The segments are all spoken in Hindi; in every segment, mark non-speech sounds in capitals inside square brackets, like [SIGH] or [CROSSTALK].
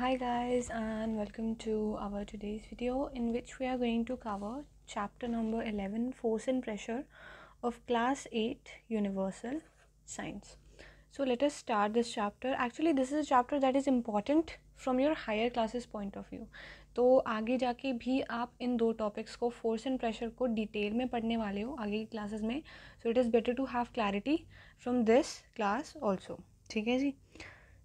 hi guys and welcome to our today's video in which we are going to cover chapter number 11 force and pressure of class 8 universal science so let us start this chapter actually this is a chapter that is important from your higher classes point of view तो आगे जाके भी आप इन दो टॉपिक्स को फोर्स एंड प्रेशर को डिटेल में पढ़ने वाले हो आगे की क्लासेस में so it is better to have clarity from this class also ठीक है जी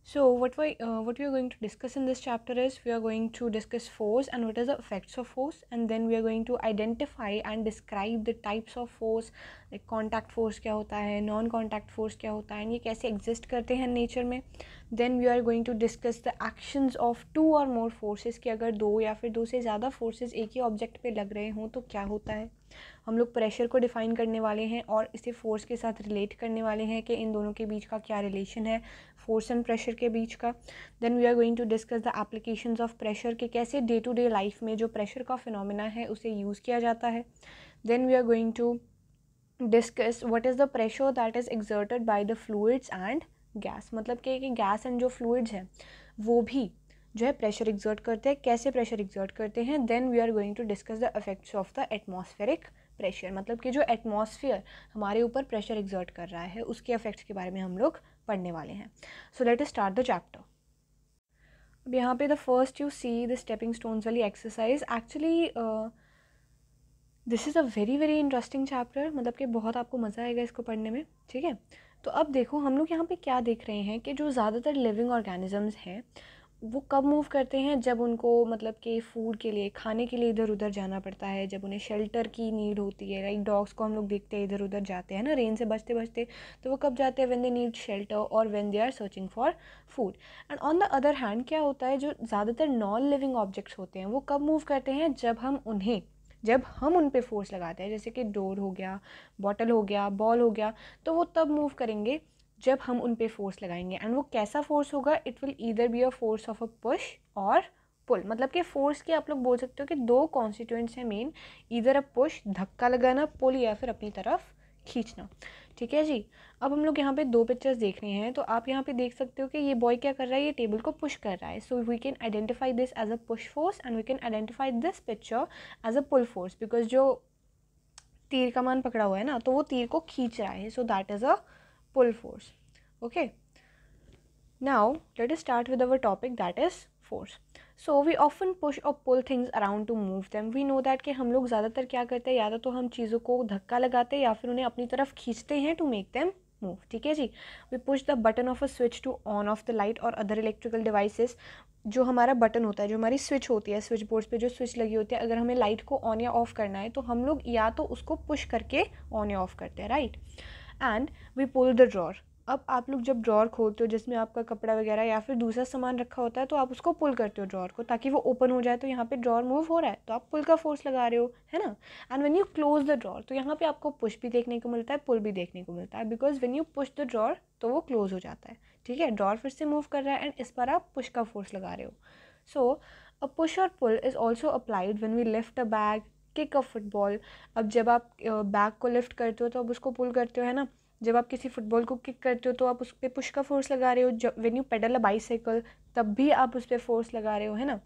So what we uh, what we are going to discuss in this chapter is we are going to discuss force and what is the effects of force and then we are going to identify and describe the types of force like contact force kya hota hai non contact force kya hota hai and ye kaise exist karte hain nature mein then we are going to discuss the actions of two or more forces ki agar do ya fir do se zyada forces ek hi object pe lag rahe ho to kya hota hai हम लोग प्रेशर को डिफ़ाइन करने वाले हैं और इसे फ़ोर्स के साथ रिलेट करने वाले हैं कि इन दोनों के बीच का क्या रिलेशन है फोर्स एंड प्रेशर के बीच का then we are going to discuss the applications of pressure के कैसे डे टू डे लाइफ में जो प्रेशर का फिनोमिना है उसे यूज़ किया जाता है then we are going to discuss what is the pressure that is exerted by the fluids and gas मतलब कि गैस एंड जो फ्लूड्स हैं वो भी जो है प्रेशर एग्जर्ट करते हैं कैसे प्रेशर एग्जर्ट करते हैं then we are going to discuss the effects of the atmospheric pressure मतलब कि जो एटमॉस्फेयर हमारे ऊपर प्रेशर एग्जर्ट कर रहा है उसके इफेक्ट्स के बारे में हम लोग पढ़ने वाले हैं so let start the chapter अब यहाँ पे the first you see the stepping stones वाली exercise actually this is a very very interesting chapter मतलब कि बहुत आपको मज़ा आएगा इसको पढ़ने में ठीक है तो अब देखो हम लोग यहाँ पे क्या देख रहे हैं कि जो ज़्यादातर लिविंग ऑर्गेनिजम्स हैं वो कब मूव करते हैं जब उनको मतलब कि फ़ूड के लिए खाने के लिए इधर उधर जाना पड़ता है जब उन्हें शेल्टर की नीड होती है लाइक डॉग्स को हम लोग देखते हैं इधर उधर जाते हैं ना रेन से बचते बचते तो वो कब जाते हैं वेन दे नीड शेल्टर और when they are searching for food and on the other hand क्या होता है जो ज़्यादातर नॉन लिविंग ऑब्जेक्ट्स होते हैं वो कब मूव करते हैं जब हम उन्हें जब हम उन पर फोर्स लगाते हैं जैसे कि डोर हो गया बॉटल हो गया बॉल हो गया तो वो तब मूव करेंगे जब हम उन पर फोर्स लगाएंगे एंड वो कैसा फोर्स होगा it will either be a force of a push और पुल मतलब कि फोर्स के आप लोग बोल सकते हो कि दो कॉन्स्टिट्यूंट्स हैं मेन इधर अ पुश धक्का लगाना पुल या फिर अपनी तरफ खींचना ठीक है जी अब हम लोग यहाँ पे दो पिक्चर्स देख रहे हैं तो आप यहाँ पे देख सकते हो कि ये बॉय क्या कर रहा है ये टेबल को पुश कर रहा है so we can identify this as a push force and we can identify this picture as a pull force because जो तीर का मान पकड़ा हुआ है ना तो वो तीर को खींच रहा है so that is a pull force okay now let us start with our topic that is force so we often push और pull things around to move them we know that कि हम लोग ज़्यादातर क्या करते हैं या तो, तो हम चीज़ों को धक्का लगाते हैं या फिर उन्हें अपनी तरफ खींचते हैं टू मेक दैम मूव ठीक है जी we push the button of a switch to on off the light और अदर इलेक्ट्रिकल डिवाइसेज जो हमारा बटन होता है जो हमारी स्विच होती है स्विच बोर्ड्स पे जो स्विच लगी होती है अगर हमें लाइट को ऑन या ऑफ़ करना है तो हम लोग या तो उसको पुश करके ऑन या ऑफ़ करते हैं right right? And we pull the drawer अब आप लोग जब ड्रॉर खोलते हो जिसमें आपका कपड़ा वगैरह या फिर दूसरा सामान रखा होता है तो आप उसको पुल करते हो ड्रॉर को ताकि वो ओपन हो जाए तो यहाँ पे ड्रॉर मूव हो रहा है तो आप पुल का फोर्स लगा रहे हो है ना and when you close the drawer तो यहाँ पे आपको पुश भी देखने को मिलता है पुल भी देखने को मिलता है because when you push the drawer तो वो क्लोज हो जाता है ठीक है ड्रॉर फिर से मूव कर रहा है एंड इस पर आप पुश का फोर्स लगा रहे हो सो अ पुश और pull is also applied when we lift a bag kick off football अब जब आप बैक को लिफ्ट करते हो तो आप उसको पुल करते हो है ना जब आप किसी फुटबॉल को किक करते हो तो आप उस पर पुश का फोर्स लगा रहे हो जब when you pedal a bicycle तब भी आप उस पर फोर्स लगा रहे हो है ना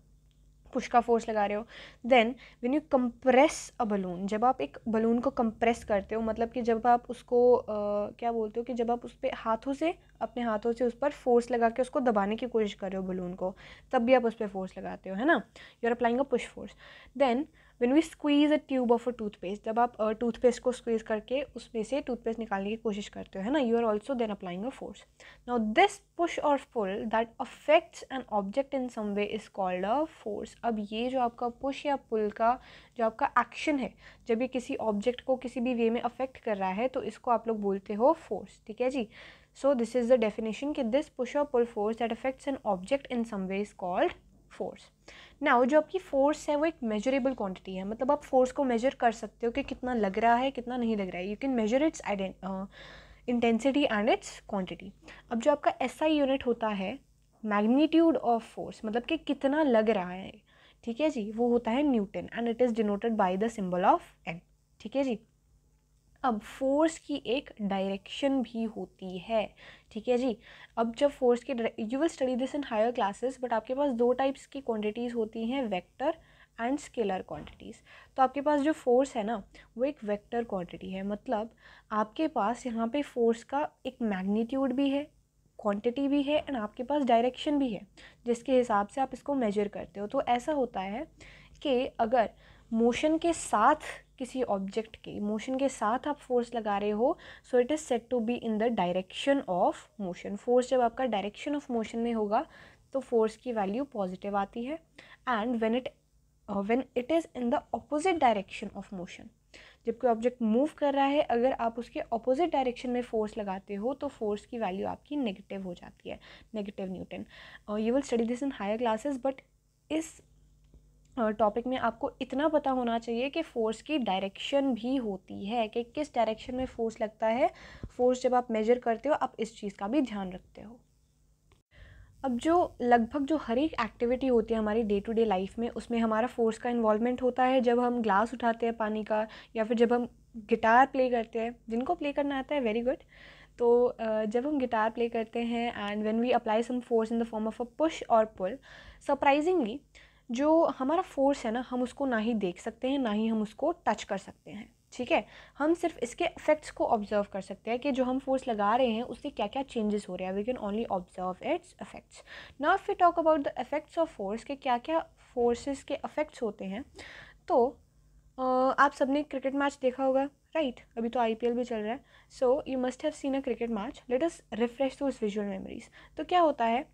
पुश का फोर्स लगा रहे हो then when you compress a balloon जब आप एक बलून को कंप्रेस करते हो मतलब कि जब आप उसको आ, क्या बोलते हो कि जब आप उस पर हाथों से अपने हाथों से उस पर फोर्स लगा के उसको दबाने की कोशिश कर रहे हो बलून को तब भी आप उस पर फोर्स लगाते हो है ना you are applying a push force then when we squeeze a tube of a toothpaste जब आप टूथपेस्ट को स्क्वीज़ करके उसमें से टूथपेस्ट निकालने की कोशिश करते हो है ना you are also then applying a force now this push और pull that affects an object in some way is called a force अब ये जो आपका पुश या पुल का जो आपका एक्शन है जब ये किसी ऑब्जेक्ट को किसी भी वे में अफेक्ट कर रहा है तो इसको आप लोग बोलते हो फोर्स ठीक है जी so this is the definition कि दिस पुश और pull force that affects an object in some way is called force now जो आपकी फ़ोर्स है वो एक मेजरेबल क्वांटिटी है मतलब आप फोर्स को मेजर कर सकते हो कि कितना लग रहा है कितना नहीं लग रहा है you can measure its intensity and its quantity अब जो आपका एस यूनिट होता है मैग्नीट्यूड ऑफ फोर्स मतलब कि कितना लग रहा है ठीक है जी वो होता है newton and it is denoted by the symbol of N ठीक है जी अब फोर्स की एक डायरेक्शन भी होती है ठीक है जी अब जब फोर्स की you will study this in higher classes but आपके पास दो टाइप्स की क्वांटिटीज़ होती हैं वेक्टर एंड स्केलर क्वांटिटीज़ तो आपके पास जो फोर्स है ना वो एक वेक्टर क्वांटिटी है मतलब आपके पास यहाँ पे फोर्स का एक मैग्नीट्यूड भी है क्वांटिटी भी है एंड आपके पास डायरेक्शन भी है जिसके हिसाब से आप इसको मेजर करते हो तो ऐसा होता है कि अगर मोशन के साथ किसी ऑब्जेक्ट के मोशन के साथ आप फोर्स लगा रहे हो so it is set to be in the direction of motion force जब आपका डायरेक्शन ऑफ मोशन में होगा तो फोर्स की वैल्यू पॉजिटिव आती है and when it when it is in the opposite direction of motion जब कोई ऑब्जेक्ट मूव कर रहा है अगर आप उसके ऑपोजिट डायरेक्शन में फोर्स लगाते हो तो फोर्स की वैल्यू आपकी नेगेटिव हो जाती है negative newton you will study this in higher classes but इस टॉपिक में आपको इतना पता होना चाहिए कि फ़ोर्स की डायरेक्शन भी होती है कि किस डायरेक्शन में फ़ोर्स लगता है फ़ोर्स जब आप मेजर करते हो आप इस चीज़ का भी ध्यान रखते हो अब जो लगभग जो हर एक एक्टिविटी होती है हमारी डे टू डे लाइफ में उसमें हमारा फोर्स का इन्वॉल्वमेंट होता है जब हम ग्लास उठाते हैं पानी का या फिर जब हम गिटार प्ले करते हैं जिनको प्ले करना आता है वेरी गुड तो जब हम गिटार प्ले करते हैं and when we apply some force in the form of a push और पुल सरप्राइजिंगली जो हमारा फोर्स है ना हम उसको ना ही देख सकते हैं ना ही हम उसको टच कर सकते हैं ठीक है हम सिर्फ इसके इफेक्ट्स को ऑब्जर्व कर सकते हैं कि जो हम फोर्स लगा रहे हैं उससे क्या क्या चेंजेस हो रहे हैं we can only observe its effects now if you talk about the effects of force के क्या क्या फोर्सेस के इफेक्ट्स होते हैं तो आप सबने क्रिकेट मैच देखा होगा राइट अभी तो आई भी चल रहा है so you must have seen a cricket match let us refresh दो विजुअल मेमोरीज तो क्या होता है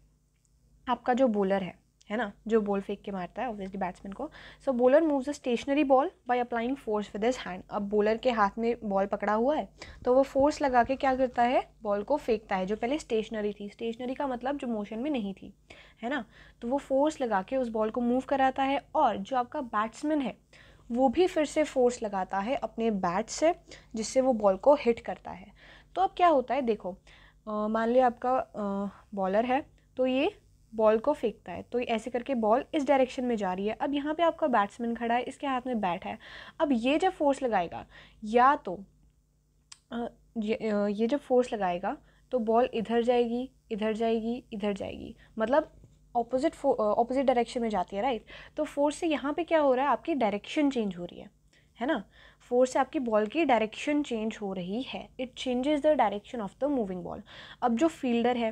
आपका जो बॉलर है है ना जो बॉल फेंक के मारता है ऑब्वियसली बैट्समैन को so bowler moves a stationary ball by applying force with his hand अब बॉलर के हाथ में बॉल पकड़ा हुआ है तो वो फोर्स लगा के क्या करता है बॉल को फेंकता है जो पहले स्टेशनरी थी स्टेशनरी का मतलब जो मोशन में नहीं थी है ना तो वो फोर्स लगा के उस बॉल को मूव कराता है और जो आपका बैट्समैन है वो भी फिर से फोर्स लगाता है अपने बैट से जिससे वो बॉल को हिट करता है तो अब क्या होता है देखो मान लिया आपका बॉलर है तो ये बॉल को फेंकता है तो ऐसे करके बॉल इस डायरेक्शन में जा रही है अब यहाँ पे आपका बैट्समैन खड़ा है इसके हाथ में बैट है अब ये जब फोर्स लगाएगा या तो ये जब फोर्स लगाएगा तो बॉल इधर जाएगी इधर जाएगी इधर जाएगी मतलब ऑपोजिट ऑपोजिट डायरेक्शन में जाती है राइट तो फोर्स से यहाँ पे क्या हो रहा है आपकी डायरेक्शन चेंज हो रही है है ना फोर्स से आपकी बॉल की डायरेक्शन चेंज हो रही है it changes the direction of the moving ball अब जो फील्डर है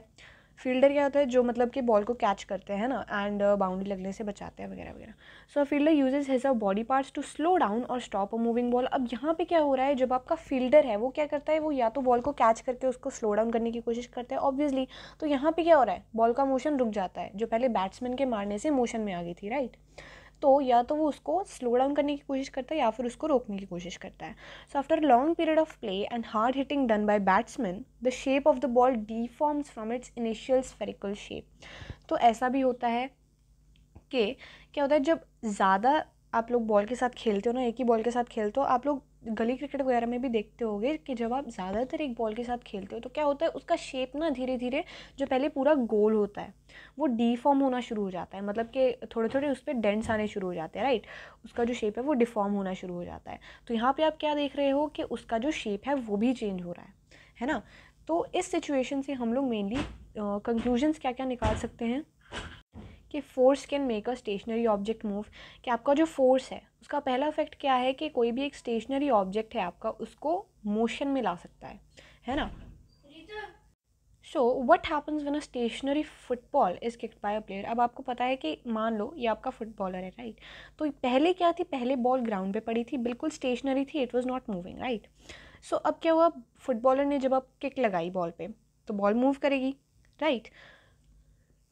फील्डर क्या होता है जो मतलब कि बॉल को कैच करते हैं ना एंड बाउंड्री uh, लगने से बचाते हैं वगैरह वगैरह so fielder uses his a body parts to slow down और स्टॉप अ मूविंग बॉल अब यहाँ पे क्या हो रहा है जब आपका फील्डर है वो क्या करता है वो या तो बॉल को कैच करके उसको स्लो डाउन करने की कोशिश करता है ऑब्वियसली तो यहाँ पर क्या हो रहा है बॉल का मोशन रुक जाता है जो पहले बैट्समैन के मारने से मोशन में आ गई थी राइट right? तो या तो वो उसको स्लो डाउन करने की कोशिश करता है या फिर उसको रोकने की कोशिश करता है so after long period of play and hard hitting done by batsman the shape of the ball deforms from its initial spherical shape तो ऐसा भी होता है कि क्या होता है जब ज़्यादा आप लोग बॉल के साथ खेलते हो ना एक ही बॉल के साथ खेलते हो आप लोग गली क्रिकेट वगैरह में भी देखते होगे कि जब आप ज़्यादातर एक बॉल के साथ खेलते हो तो क्या होता है उसका शेप ना धीरे धीरे जो पहले पूरा गोल होता है वो डिफॉर्म होना शुरू हो जाता है मतलब कि थोड़े थोड़े उस पर डेंट्स आने शुरू हो जाते हैं राइट उसका जो शेप है वो डिफॉर्म होना शुरू हो जाता है तो यहाँ पर आप क्या देख रहे हो कि उसका जो शेप है वो भी चेंज हो रहा है है ना तो इस सिचुएशन से हम लोग मेनली कंक्लूजन्स क्या क्या निकाल सकते हैं कि force can make a stationary object move कि आपका जो फोर्स है उसका पहला इफेक्ट क्या है कि कोई भी एक स्टेशनरी ऑब्जेक्ट है आपका उसको मोशन में ला सकता है है ना so what happens when a stationary football is kicked by a player अब आपको पता है कि मान लो ये आपका फुटबॉलर है राइट right? तो पहले क्या थी पहले बॉल ग्राउंड पे पड़ी थी बिल्कुल स्टेशनरी थी it was not moving right so अब क्या हुआ फुटबॉलर ने जब आप किक लगाई बॉल पे तो बॉल मूव करेगी राइट right?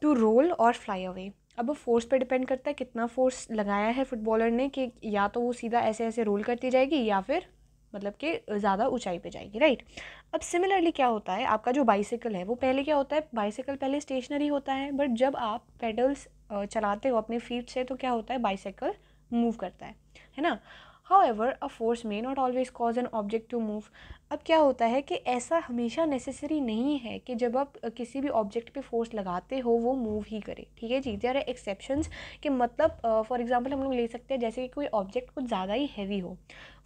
टू रोल और फ्लाई अवे अब वो फोर्स पे डिपेंड करता है कितना फोर्स लगाया है फुटबॉलर ने कि या तो वो सीधा ऐसे ऐसे रोल करती जाएगी या फिर मतलब कि ज़्यादा ऊंचाई पे जाएगी राइट अब सिमिलरली क्या होता है आपका जो बाइसिकल है वो पहले क्या होता है बाइसिकल पहले स्टेशनरी होता है बट जब आप पेडल्स चलाते हो अपने फीट से तो क्या होता है बाइसिकल मूव करता है है ना however a force may not always cause an object to move अब क्या होता है कि ऐसा हमेशा नेसेसरी नहीं है कि जब आप किसी भी ऑब्जेक्ट पे फोर्स लगाते हो वो मूव ही करे ठीक है जी देर आर एक्सेप्शंस के मतलब फॉर uh, एग्जांपल हम लोग ले सकते हैं जैसे कि कोई ऑब्जेक्ट कुछ ज़्यादा ही हैवी हो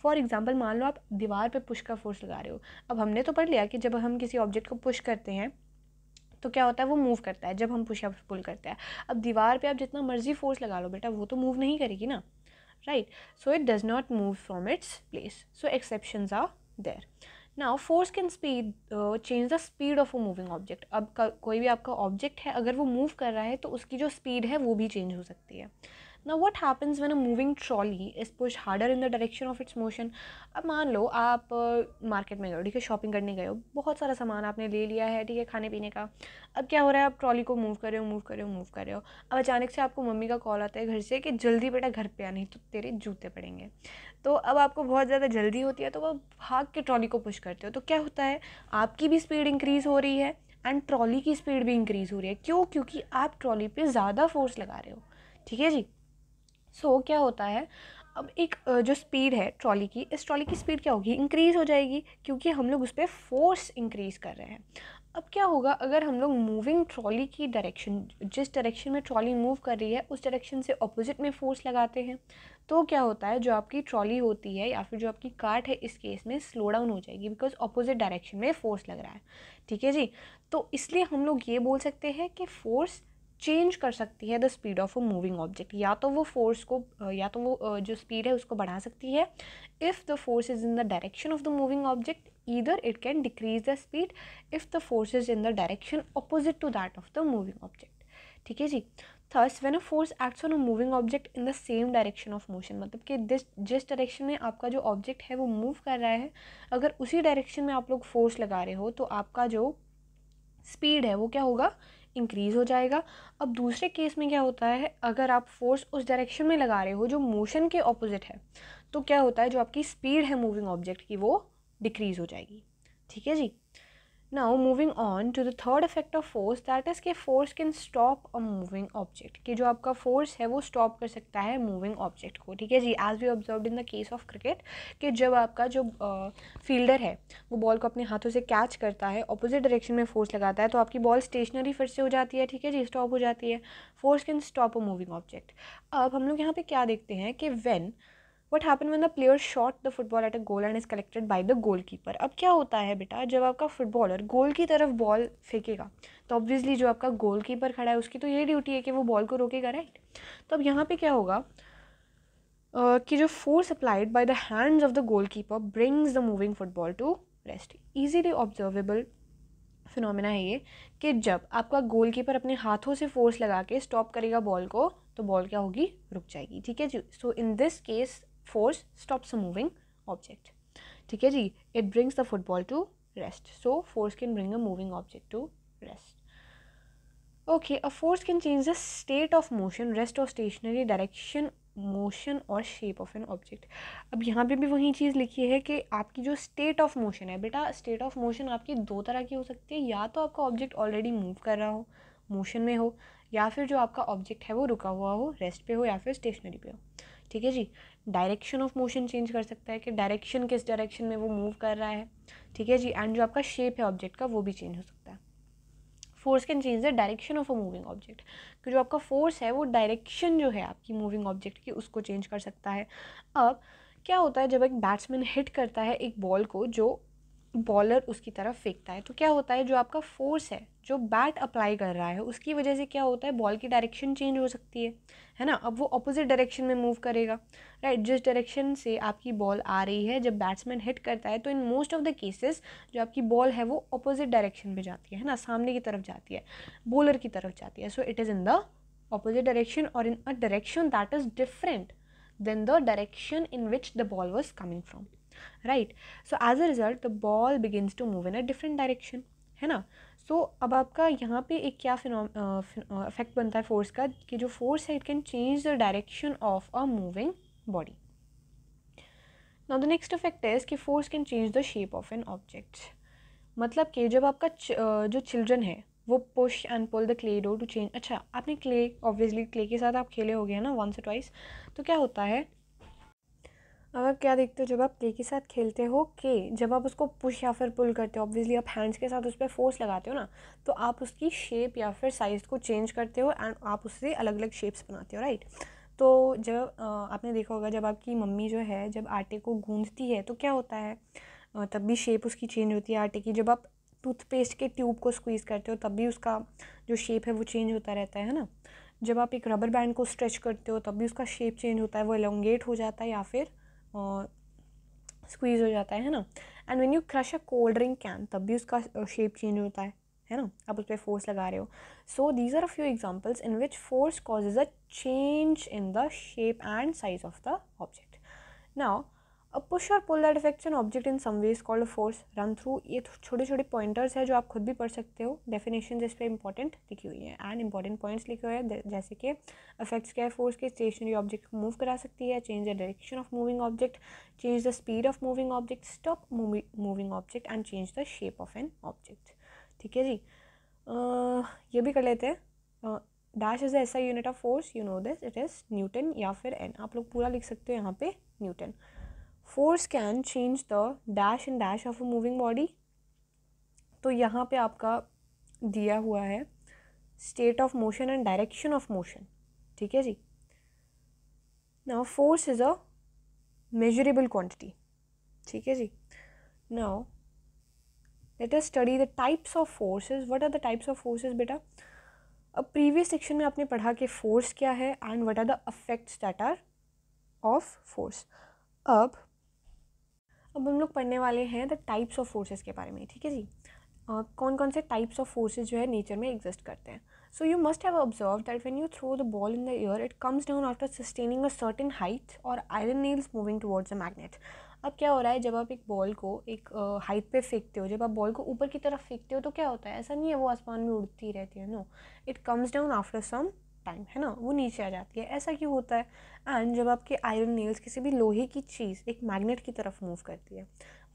फॉर एग्ज़ाम्पल मान लो आप दीवार पर पुश का फोर्स लगा रहे हो अब हमने तो पढ़ लिया कि जब हम किसी ऑब्जेक्ट को पुश करते हैं तो क्या होता है वो मूव करता है जब हम या पुल करते हैं अब दीवार पे आप जितना मर्जी फोर्स लगा लो बेटा वो तो मूव नहीं करेगी ना right so it does not move from its place so exceptions are there now force can speed uh, change the speed of a moving object ab koi bhi aapka object hai agar wo move kar raha hai to uski jo speed hai wo bhi change ho sakti hai ना what happens when a moving trolley is push harder in the direction of its motion अब मान लो आप मार्केट में गए ठीक है शॉपिंग करने गए हो बहुत सारा सामान आपने ले लिया है ठीक है खाने पीने का अब क्या हो रहा है आप ट्रॉली को मूव कर रहे हो मूव कर रहे हो मूव कर रहे हो अब अचानक से आपको मम्मी का कॉल आता है घर से कि जल्दी बेटा घर पे आ नहीं तो तेरे जूते पड़ेंगे तो अब आपको बहुत ज़्यादा जल्दी होती है तो वह भाग के ट्रॉली को पुश करते हो तो क्या होता है आपकी भी स्पीड इंक्रीज़ हो रही है एंड ट्रॉली की स्पीड भी इंक्रीज़ हो रही है क्यों क्योंकि आप ट्रॉली पे ज़्यादा फोर्स लगा रहे हो ठीक है जी सो so, क्या होता है अब एक जो स्पीड है ट्रॉली की इस ट्रॉली की स्पीड क्या होगी इंक्रीज़ हो जाएगी क्योंकि हम लोग उस पर फोर्स इंक्रीज़ कर रहे हैं अब क्या होगा अगर हम लोग मूविंग ट्रॉली की डायरेक्शन जिस डायरेक्शन में ट्रॉली मूव कर रही है उस डायरेक्शन से ऑपोजिट में फोर्स लगाते हैं तो क्या होता है जो आपकी ट्रॉली होती है या फिर जो आपकी कार्ट है इस केस में स्लो डाउन हो जाएगी बिकॉज ऑपोजिट डायरेक्शन में फ़ोर्स लग रहा है ठीक है जी तो इसलिए हम लोग ये बोल सकते हैं कि फ़ोर्स चेंज कर सकती है the speed of a moving object या तो वो फोर्स को या तो वो जो स्पीड है उसको बढ़ा सकती है if the force is in the direction of the moving object either it can decrease the speed if the force is in the direction opposite to that of the moving object ठीक है जी thus when a force acts on a moving object in the same direction of motion मतलब कि दिस जिस डायरेक्शन में आपका जो ऑब्जेक्ट है वो मूव कर रहा है अगर उसी डायरेक्शन में आप लोग फोर्स लगा रहे हो तो आपका जो स्पीड है वो क्या होगा इंक्रीज़ हो जाएगा अब दूसरे केस में क्या होता है अगर आप फोर्स उस डायरेक्शन में लगा रहे हो जो मोशन के ऑपोजिट है तो क्या होता है जो आपकी स्पीड है मूविंग ऑब्जेक्ट की वो डिक्रीज़ हो जाएगी ठीक है जी now moving on to the third effect of force that is के force can stop a moving object कि जो आपका फोर्स है वो स्टॉप कर सकता है मूविंग ऑब्जेक्ट को ठीक है जी as we observe in the case of cricket कि जब आपका जो फील्डर uh, है वो बॉल को अपने हाथों से कैच करता है अपोजिट डायरेक्शन में फोर्स लगाता है तो आपकी बॉल स्टेशनरी फिर से हो जाती है ठीक है जी स्टॉप हो जाती है force can stop a moving object अब हम लोग यहाँ पर क्या देखते हैं कि when what happen when the player shot the football at a goal and is collected by the goalkeeper अब क्या होता है बेटा जब आपका फुटबॉलर गोल की तरफ बॉल फेंकेगा तो ऑब्वियसली जो आपका गोल कीपर खड़ा है उसकी तो ये ड्यूटी है कि वो बॉल को रोकेगा राइट तो अब यहाँ पे क्या होगा uh, कि जो force applied by the hands of the goalkeeper brings the moving football to rest easily observable phenomena है ये कि जब आपका गोल कीपर अपने हाथों से फोर्स लगा के स्टॉप करेगा बॉल को तो बॉल क्या होगी रुक जाएगी ठीक है जी so in this case force stops a moving object ठीक है जी it brings the football to rest so force can bring a moving object to rest okay a force can change the state of motion rest और स्टेशनरी डायरेक्शन मोशन और शेप ऑफ एन ऑब्जेक्ट अब यहाँ पे भी वही चीज़ लिखी है कि आपकी जो स्टेट ऑफ मोशन है बेटा स्टेट ऑफ मोशन आपकी दो तरह की हो सकती है या तो आपका ऑब्जेक्ट ऑलरेडी मूव कर रहा हो मोशन में हो या फिर जो आपका ऑब्जेक्ट है वो रुका हुआ हो रेस्ट पे हो या फिर स्टेशनरी पे हो ठीक है जी डायरेक्शन ऑफ मोशन चेंज कर सकता है कि डायरेक्शन किस डायरेक्शन में वो मूव कर रहा है ठीक है जी एंड जो आपका शेप है ऑब्जेक्ट का वो भी चेंज हो सकता है force can change the direction of a moving object कि जो आपका फोर्स है वो डायरेक्शन जो है आपकी मूविंग ऑब्जेक्ट की उसको चेंज कर सकता है अब क्या होता है जब एक बैट्समैन हिट करता है एक बॉल को जो बॉलर उसकी तरफ फेंकता है तो क्या होता है जो आपका फोर्स है जो बैट अप्लाई कर रहा है उसकी वजह से क्या होता है बॉल की डायरेक्शन चेंज हो सकती है है ना अब वो अपोजिट डायरेक्शन में मूव करेगा राइट जिस डायरेक्शन से आपकी बॉल आ रही है जब बैट्समैन हिट करता है तो in most of the cases जो आपकी बॉल है वो अपोजिट डायरेक्शन में जाती है है ना सामने की तरफ जाती है बॉलर की तरफ जाती है so it is in the opposite direction और in a direction that is different then the direction in which the ball was coming from right so as a result the ball begins to move in a different direction है ना सो so, अब आपका यहाँ पे एक क्या इफेक्ट बनता है फोर्स का कि जो फोर्स है it can change the direction of a moving body now the next effect is कि force can change the shape of an object मतलब कि जब आपका जो चिल्ड्रन है वो push and pull the clay dough to change अच्छा आपने क्ले ऑब्वियसली क्ले के साथ आप खेले हो गए ना वंस ट्वाइस तो क्या होता है अब आप क्या देखते हो जब आप प्ले के साथ खेलते हो के जब आप उसको पुश या फिर पुल करते हो ऑब्वियसली आप हैंड्स के साथ उस पर फोर्स लगाते हो ना तो आप उसकी शेप या फिर साइज़ को चेंज करते हो एंड आप उससे अलग अलग शेप्स बनाते हो राइट तो जब आपने देखा होगा जब आपकी मम्मी जो है जब आटे को गूंजती है तो क्या होता है तब भी शेप उसकी चेंज होती है आटे की जब आप टूथपेस्ट के ट्यूब को स्क्वीज़ करते हो तब भी उसका जो शेप है वो चेंज होता रहता है ना जब आप एक रबर बैंड को स्ट्रेच करते हो तब भी उसका शेप चेंज होता है वो एलोंगेट हो जाता है या फिर और स्क्वीज़ हो जाता है ना and when you crush a cold drink can तब भी उसका शेप चेंज होता है है ना आप उस पर फोर्स लगा रहे हो so these are a few examples in which force causes a change in the shape and size of the object now a push और pull that effects an object in some ways called force run through ये छोटे छोटे पॉइंटर्स है जो आप खुद भी पढ़ सकते हो डेफिनेशन इस पर इंपॉर्टेंट लिखी हुई है एंड इंपॉर्टेंट पॉइंट्स लिखे हुए हैं जैसे कि इफेक्ट्स क्या है फोर्स के स्टेशनरी ऑब्जेक्ट को मूव करा सकती है change the direction of moving object change the speed of moving object stop moving object and change the shape of an object ठीक है जी uh, ये भी कर लेते हैं डैश इज़ ऐसा unit of force you know this it is newton या फिर एन आप लोग पूरा लिख सकते हो यहाँ पे newton force can change the dash and dash of a moving body तो यहाँ पे आपका दिया हुआ है state of motion and direction of motion ठीक है जी now force is a measurable quantity ठीक है जी now let us study the types of forces what are the types of forces बेटा अब प्रीवियस सेक्शन में आपने पढ़ा कि फोर्स क्या है and what are the effects that are of force अब अब हम लोग पढ़ने वाले हैं द टाइप्स ऑफ फोर्सेस के बारे में ठीक है जी कौन कौन से टाइप्स ऑफ फोर्सेज जो है नेचर में एग्जिस्ट करते हैं so you must have observe that when you throw the ball in the air it comes down after sustaining a certain height और iron nails moving towards a magnet अब क्या हो रहा है जब आप एक बॉल को एक हाइट पे फेंकते हो जब आप बॉल को ऊपर की तरफ फेंकते हो तो क्या होता है ऐसा नहीं है वो आसमान में उड़ती रहती है no it comes down after some time है ना वो नीचे आ जाती है ऐसा क्यों होता है एंड जब आपके आयरन नेल्स किसी भी लोहे की चीज़ एक मैग्नेट की तरफ मूव करती है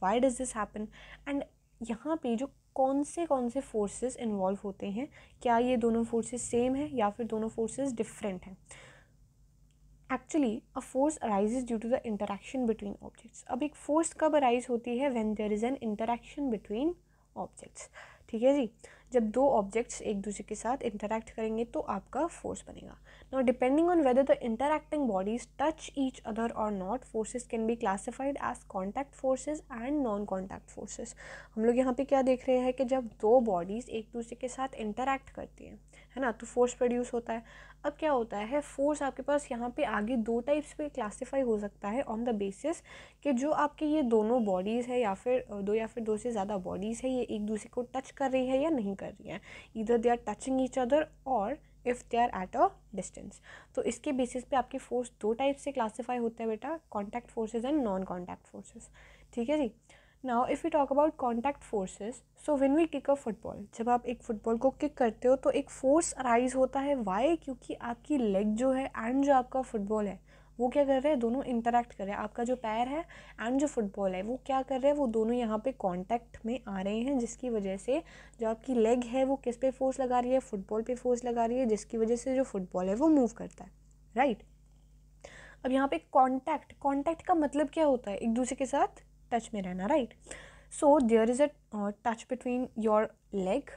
why does this happen and यहाँ पे जो कौन से कौन से फोर्सेस इन्वॉल्व होते हैं क्या ये दोनों फोर्सेस सेम है या फिर दोनों फोर्सेस डिफरेंट हैं actually a force arises due to the interaction between objects अब एक फोर्स कब अराइज होती है when there is an interaction between objects ठीक है जी जब दो ऑब्जेक्ट्स एक दूसरे के साथ इंटरेक्ट करेंगे तो आपका फोर्स बनेगा now depending on whether the interacting bodies touch each other or not forces can be classified as contact forces and non contact forces हम लोग यहाँ पे क्या देख रहे हैं कि जब दो बॉडीज़ एक दूसरे के साथ इंटरैक्ट करती हैं है ना तो फोर्स प्रोड्यूस होता है अब क्या होता है फोर्स आपके पास यहाँ पे आगे दो टाइप्स पे क्लासिफाई हो सकता है ऑन द बेसिस कि जो आपके ये दोनों बॉडीज़ है या फिर दो या फिर दो से ज़्यादा बॉडीज़ है ये एक दूसरे को टच कर रही है या नहीं कर रही है इधर they are touching each other or if they are at a distance तो इसके बेसिस पे आपके फोर्स दो टाइप से क्लासीफाई होते हैं बेटा contact forces and non contact forces ठीक है जी now if you talk about contact forces so when we kick a football जब आप एक फुटबॉल को किक करते हो तो एक फोर्स अराइज होता है वाई क्योंकि आपकी लेग जो है एंड जो आपका फुटबॉल है वो क्या कर रहे हैं दोनों इंटरेक्ट कर रहे हैं आपका जो पैर है एंड जो फुटबॉल है वो क्या कर रहे हैं वो दोनों यहाँ पे कांटेक्ट में आ रहे हैं जिसकी वजह से जो आपकी लेग है वो किस पे फोर्स लगा रही है फुटबॉल पे फोर्स लगा रही है जिसकी वजह से जो फुटबॉल है वो मूव करता है राइट right? अब यहाँ पे कांटेक्ट कांटेक्ट का मतलब क्या होता है एक दूसरे के साथ टच में रहना right so there is a touch between your leg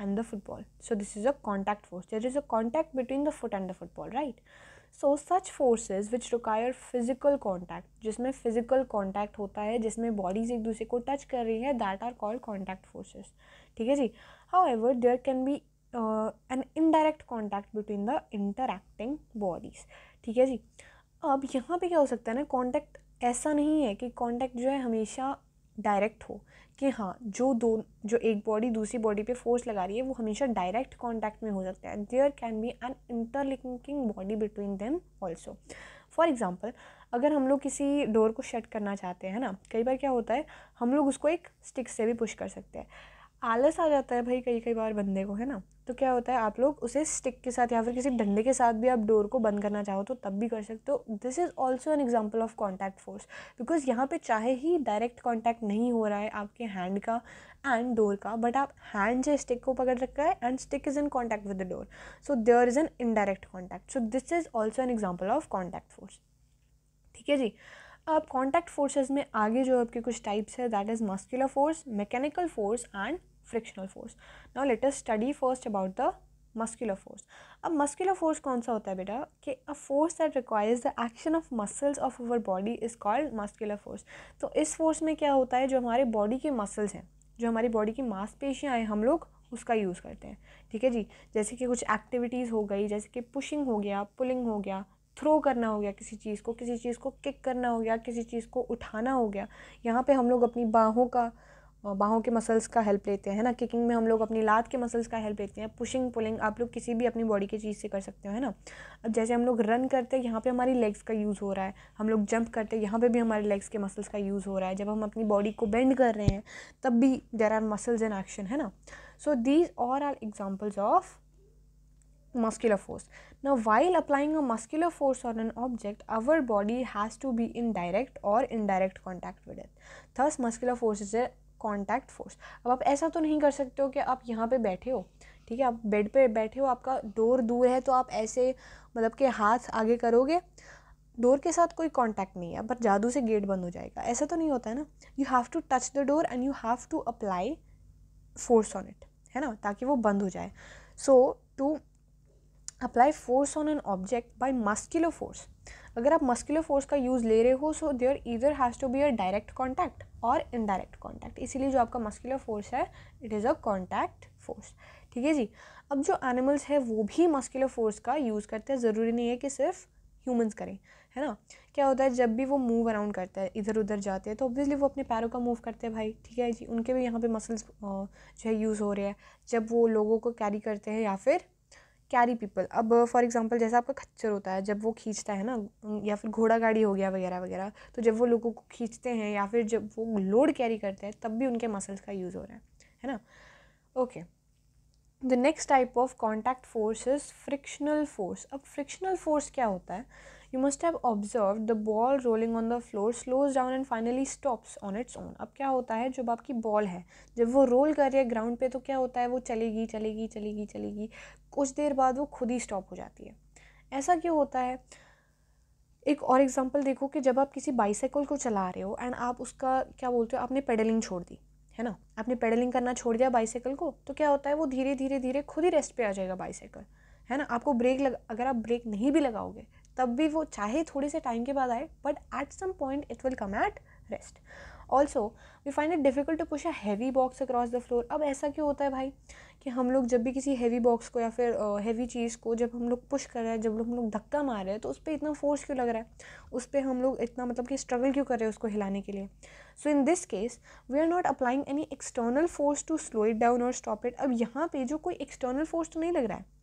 and the football so this is a contact force there is a contact between the foot and the football right so such forces which require physical contact जिसमें फिजिकल कॉन्टैक्ट होता है जिसमें बॉडीज एक दूसरे को टच कर रही है that are called contact forces ठीक है जी however there can be an indirect contact between the interacting bodies ठीक है जी अब यहाँ पे क्या हो सकता है ना कॉन्टैक्ट ऐसा नहीं है कि कांटेक्ट जो है हमेशा डायरेक्ट हो कि हाँ जो दो जो एक बॉडी दूसरी बॉडी पे फोर्स लगा रही है वो हमेशा डायरेक्ट कांटेक्ट में हो सकता है there can be an interlinking body between them also for example अगर हम लोग किसी डोर को शट करना चाहते हैं ना कई बार क्या होता है हम लोग उसको एक स्टिक से भी पुश कर सकते हैं आलस आ जाता है भाई कई कई बार बंदे को है ना तो क्या होता है आप लोग उसे स्टिक के साथ या फिर किसी डंडे के साथ भी आप डोर को बंद करना चाहो तो तब भी कर सकते हो this is also an example of contact force because यहाँ पे चाहे ही डायरेक्ट कॉन्टैक्ट नहीं हो रहा है आपके हैंड का एंड डोर का बट आप हैंड से स्टिक को पकड़ रखा है and stick is in contact with the door so there is an indirect contact so this is also an example of contact force ठीक है जी अब कॉन्टैक्ट फोर्सेज में आगे जो आपके कुछ टाइप्स है that is muscular force mechanical force and frictional force now let us study first about the muscular force अब मस्कुलर फोर्स कौन सा होता है बेटा कि a force that requires the action of muscles of our body is called muscular force तो इस फोर्स में क्या होता है जो हमारे बॉडी के मसल्स हैं जो हमारी बॉडी की मांसपेशियाँ हैं हम लोग उसका यूज़ करते हैं ठीक है जी जैसे कि कुछ एक्टिविटीज़ हो गई जैसे कि पुशिंग हो गया पुलिंग हो गया थ्रो करना हो गया किसी चीज़ को किसी चीज़ को किक करना हो गया किसी चीज़ को उठाना हो गया यहाँ पे हम लोग अपनी बाहों का बाहों के मसल्स का हेल्प लेते हैं ना किकिंग में हम लोग अपनी लात के मसल्स का हेल्प लेते हैं पुशिंग पुलिंग आप लोग किसी भी अपनी बॉडी की चीज़ से कर सकते हो है ना अब जैसे हम लोग रन करते हैं यहाँ पे हमारी लेग्स का यूज़ हो रहा है हम लोग जंप करते हैं यहाँ पे भी हमारे लेग्स के मसल्स का यूज़ हो रहा है जब हम अपनी बॉडी को बेंड कर रहे हैं तब भी there are muscles in action है ना सो दीज और are examples of muscular force Now while applying a muscular force on an object, our body has to be in direct or indirect contact with it. Thus muscular force is a contact force. अब आप ऐसा तो नहीं कर सकते हो कि आप यहाँ पे बैठे हो ठीक है आप बेड पे बैठे हो आपका डोर दूर है तो आप ऐसे मतलब के हाथ आगे करोगे डोर के साथ कोई कॉन्टैक्ट नहीं है पर जादू से गेट बंद हो जाएगा ऐसा तो नहीं होता है ना you have to touch the door and you have to apply force on it है ना ताकि वो बंद हो जाए so to apply force on an object by muscular force अगर आप मस्कुलर फोर्स का यूज़ ले रहे हो सो देयर इधर has to be a direct contact or indirect contact इसीलिए जो आपका मस्कुलर फोर्स है it is a contact force ठीक है जी अब जो एनिमल्स है वो भी मस्कुलर फोर्स का यूज़ करते हैं ज़रूरी नहीं है कि सिर्फ ह्यूमंस करें है ना क्या होता है जब भी वो मूव अराउंड करते हैं इधर उधर जाते हैं तो ऑब्वियसली वो अपने पैरों का मूव करते हैं भाई ठीक है जी उनके भी यहाँ पे मसल्स जो है यूज़ हो रहे हैं जब वो लोगों को कैरी करते हैं या फिर कैरी पीपल अब फॉर एग्जांपल जैसा आपका खच्चर होता है जब वो खींचता है ना या फिर घोड़ा गाड़ी हो गया वगैरह वगैरह तो जब वो लोगों को खींचते हैं या फिर जब वो लोड कैरी करते हैं तब भी उनके मसल्स का यूज़ हो रहा है है ना okay the next type of contact force is frictional force अब फ्रिक्शनल फोर्स क्या होता है you must have observe the ball rolling on the floor slows down and finally stops on its own अब क्या होता है जब आपकी बॉल है जब वो रोल कर रही है ग्राउंड पे तो क्या होता है वो चलेगी चलेगी चलेगी चलेगी कुछ देर बाद वो खुद ही स्टॉप हो जाती है ऐसा क्यों होता है एक और एग्जांपल देखो कि जब आप किसी बाईसाइकिल को चला रहे हो एंड आप उसका क्या बोलते हो आपने पेडलिंग छोड़ दी है ना आपने पेडलिंग करना छोड़ दिया बाईसाइकिल को तो क्या होता है वो धीरे धीरे धीरे खुद ही रेस्ट पे आ जाएगा बाईसाइकिल है ना आपको ब्रेक लग अगर आप ब्रेक नहीं भी लगाओगे तब भी वो चाहे थोड़े से टाइम के बाद आए but at some point it will come at rest also we find it difficult to push a heavy box across the floor अब ऐसा क्यों होता है भाई कि हम लोग जब भी किसी हैवी बॉक्स को या फिर हैवी चीज़ को जब हम लोग पुश कर रहे हैं जब हम लोग धक्का मार रहे हैं तो उस पर इतना फोर्स क्यों लग रहा है उस पर हम लोग इतना मतलब कि स्ट्रगल क्यों कर रहे हैं उसको हिलाने के लिए so in this case we are not applying any external force to slow it down और स्टॉप इट अब यहाँ पे जो कोई एक्सटर्नल फोर्स तो नहीं लग रहा है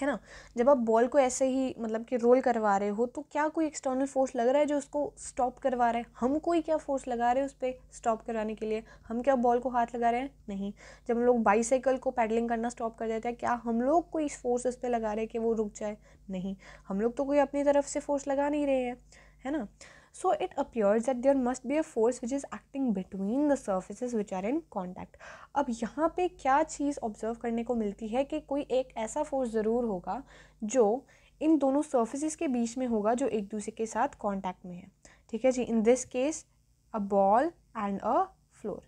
है ना जब आप बॉल को ऐसे ही मतलब कि रोल करवा रहे हो तो क्या कोई एक्सटर्नल फोर्स लग रहा है जो उसको स्टॉप करवा रहा है हम कोई क्या फोर्स लगा रहे हैं उस पर स्टॉप करवाने के लिए हम क्या बॉल को हाथ लगा रहे हैं नहीं जब हम लोग बाईसाइकिल को पैडलिंग करना स्टॉप कर देते हैं क्या हम लोग कोई फोर्स उस पर लगा रहे हैं कि वो रुक जाए नहीं हम लोग तो कोई अपनी तरफ से फोर्स लगा नहीं रहे हैं है ना So it appears that there must be a force which is acting between the surfaces which are in contact. अब यहाँ पे क्या चीज़ ऑब्जर्व करने को मिलती है कि कोई एक ऐसा फोर्स ज़रूर होगा जो इन दोनों सर्फिस के बीच में होगा जो एक दूसरे के साथ कॉन्टैक्ट में है ठीक है जी in this case a ball and a floor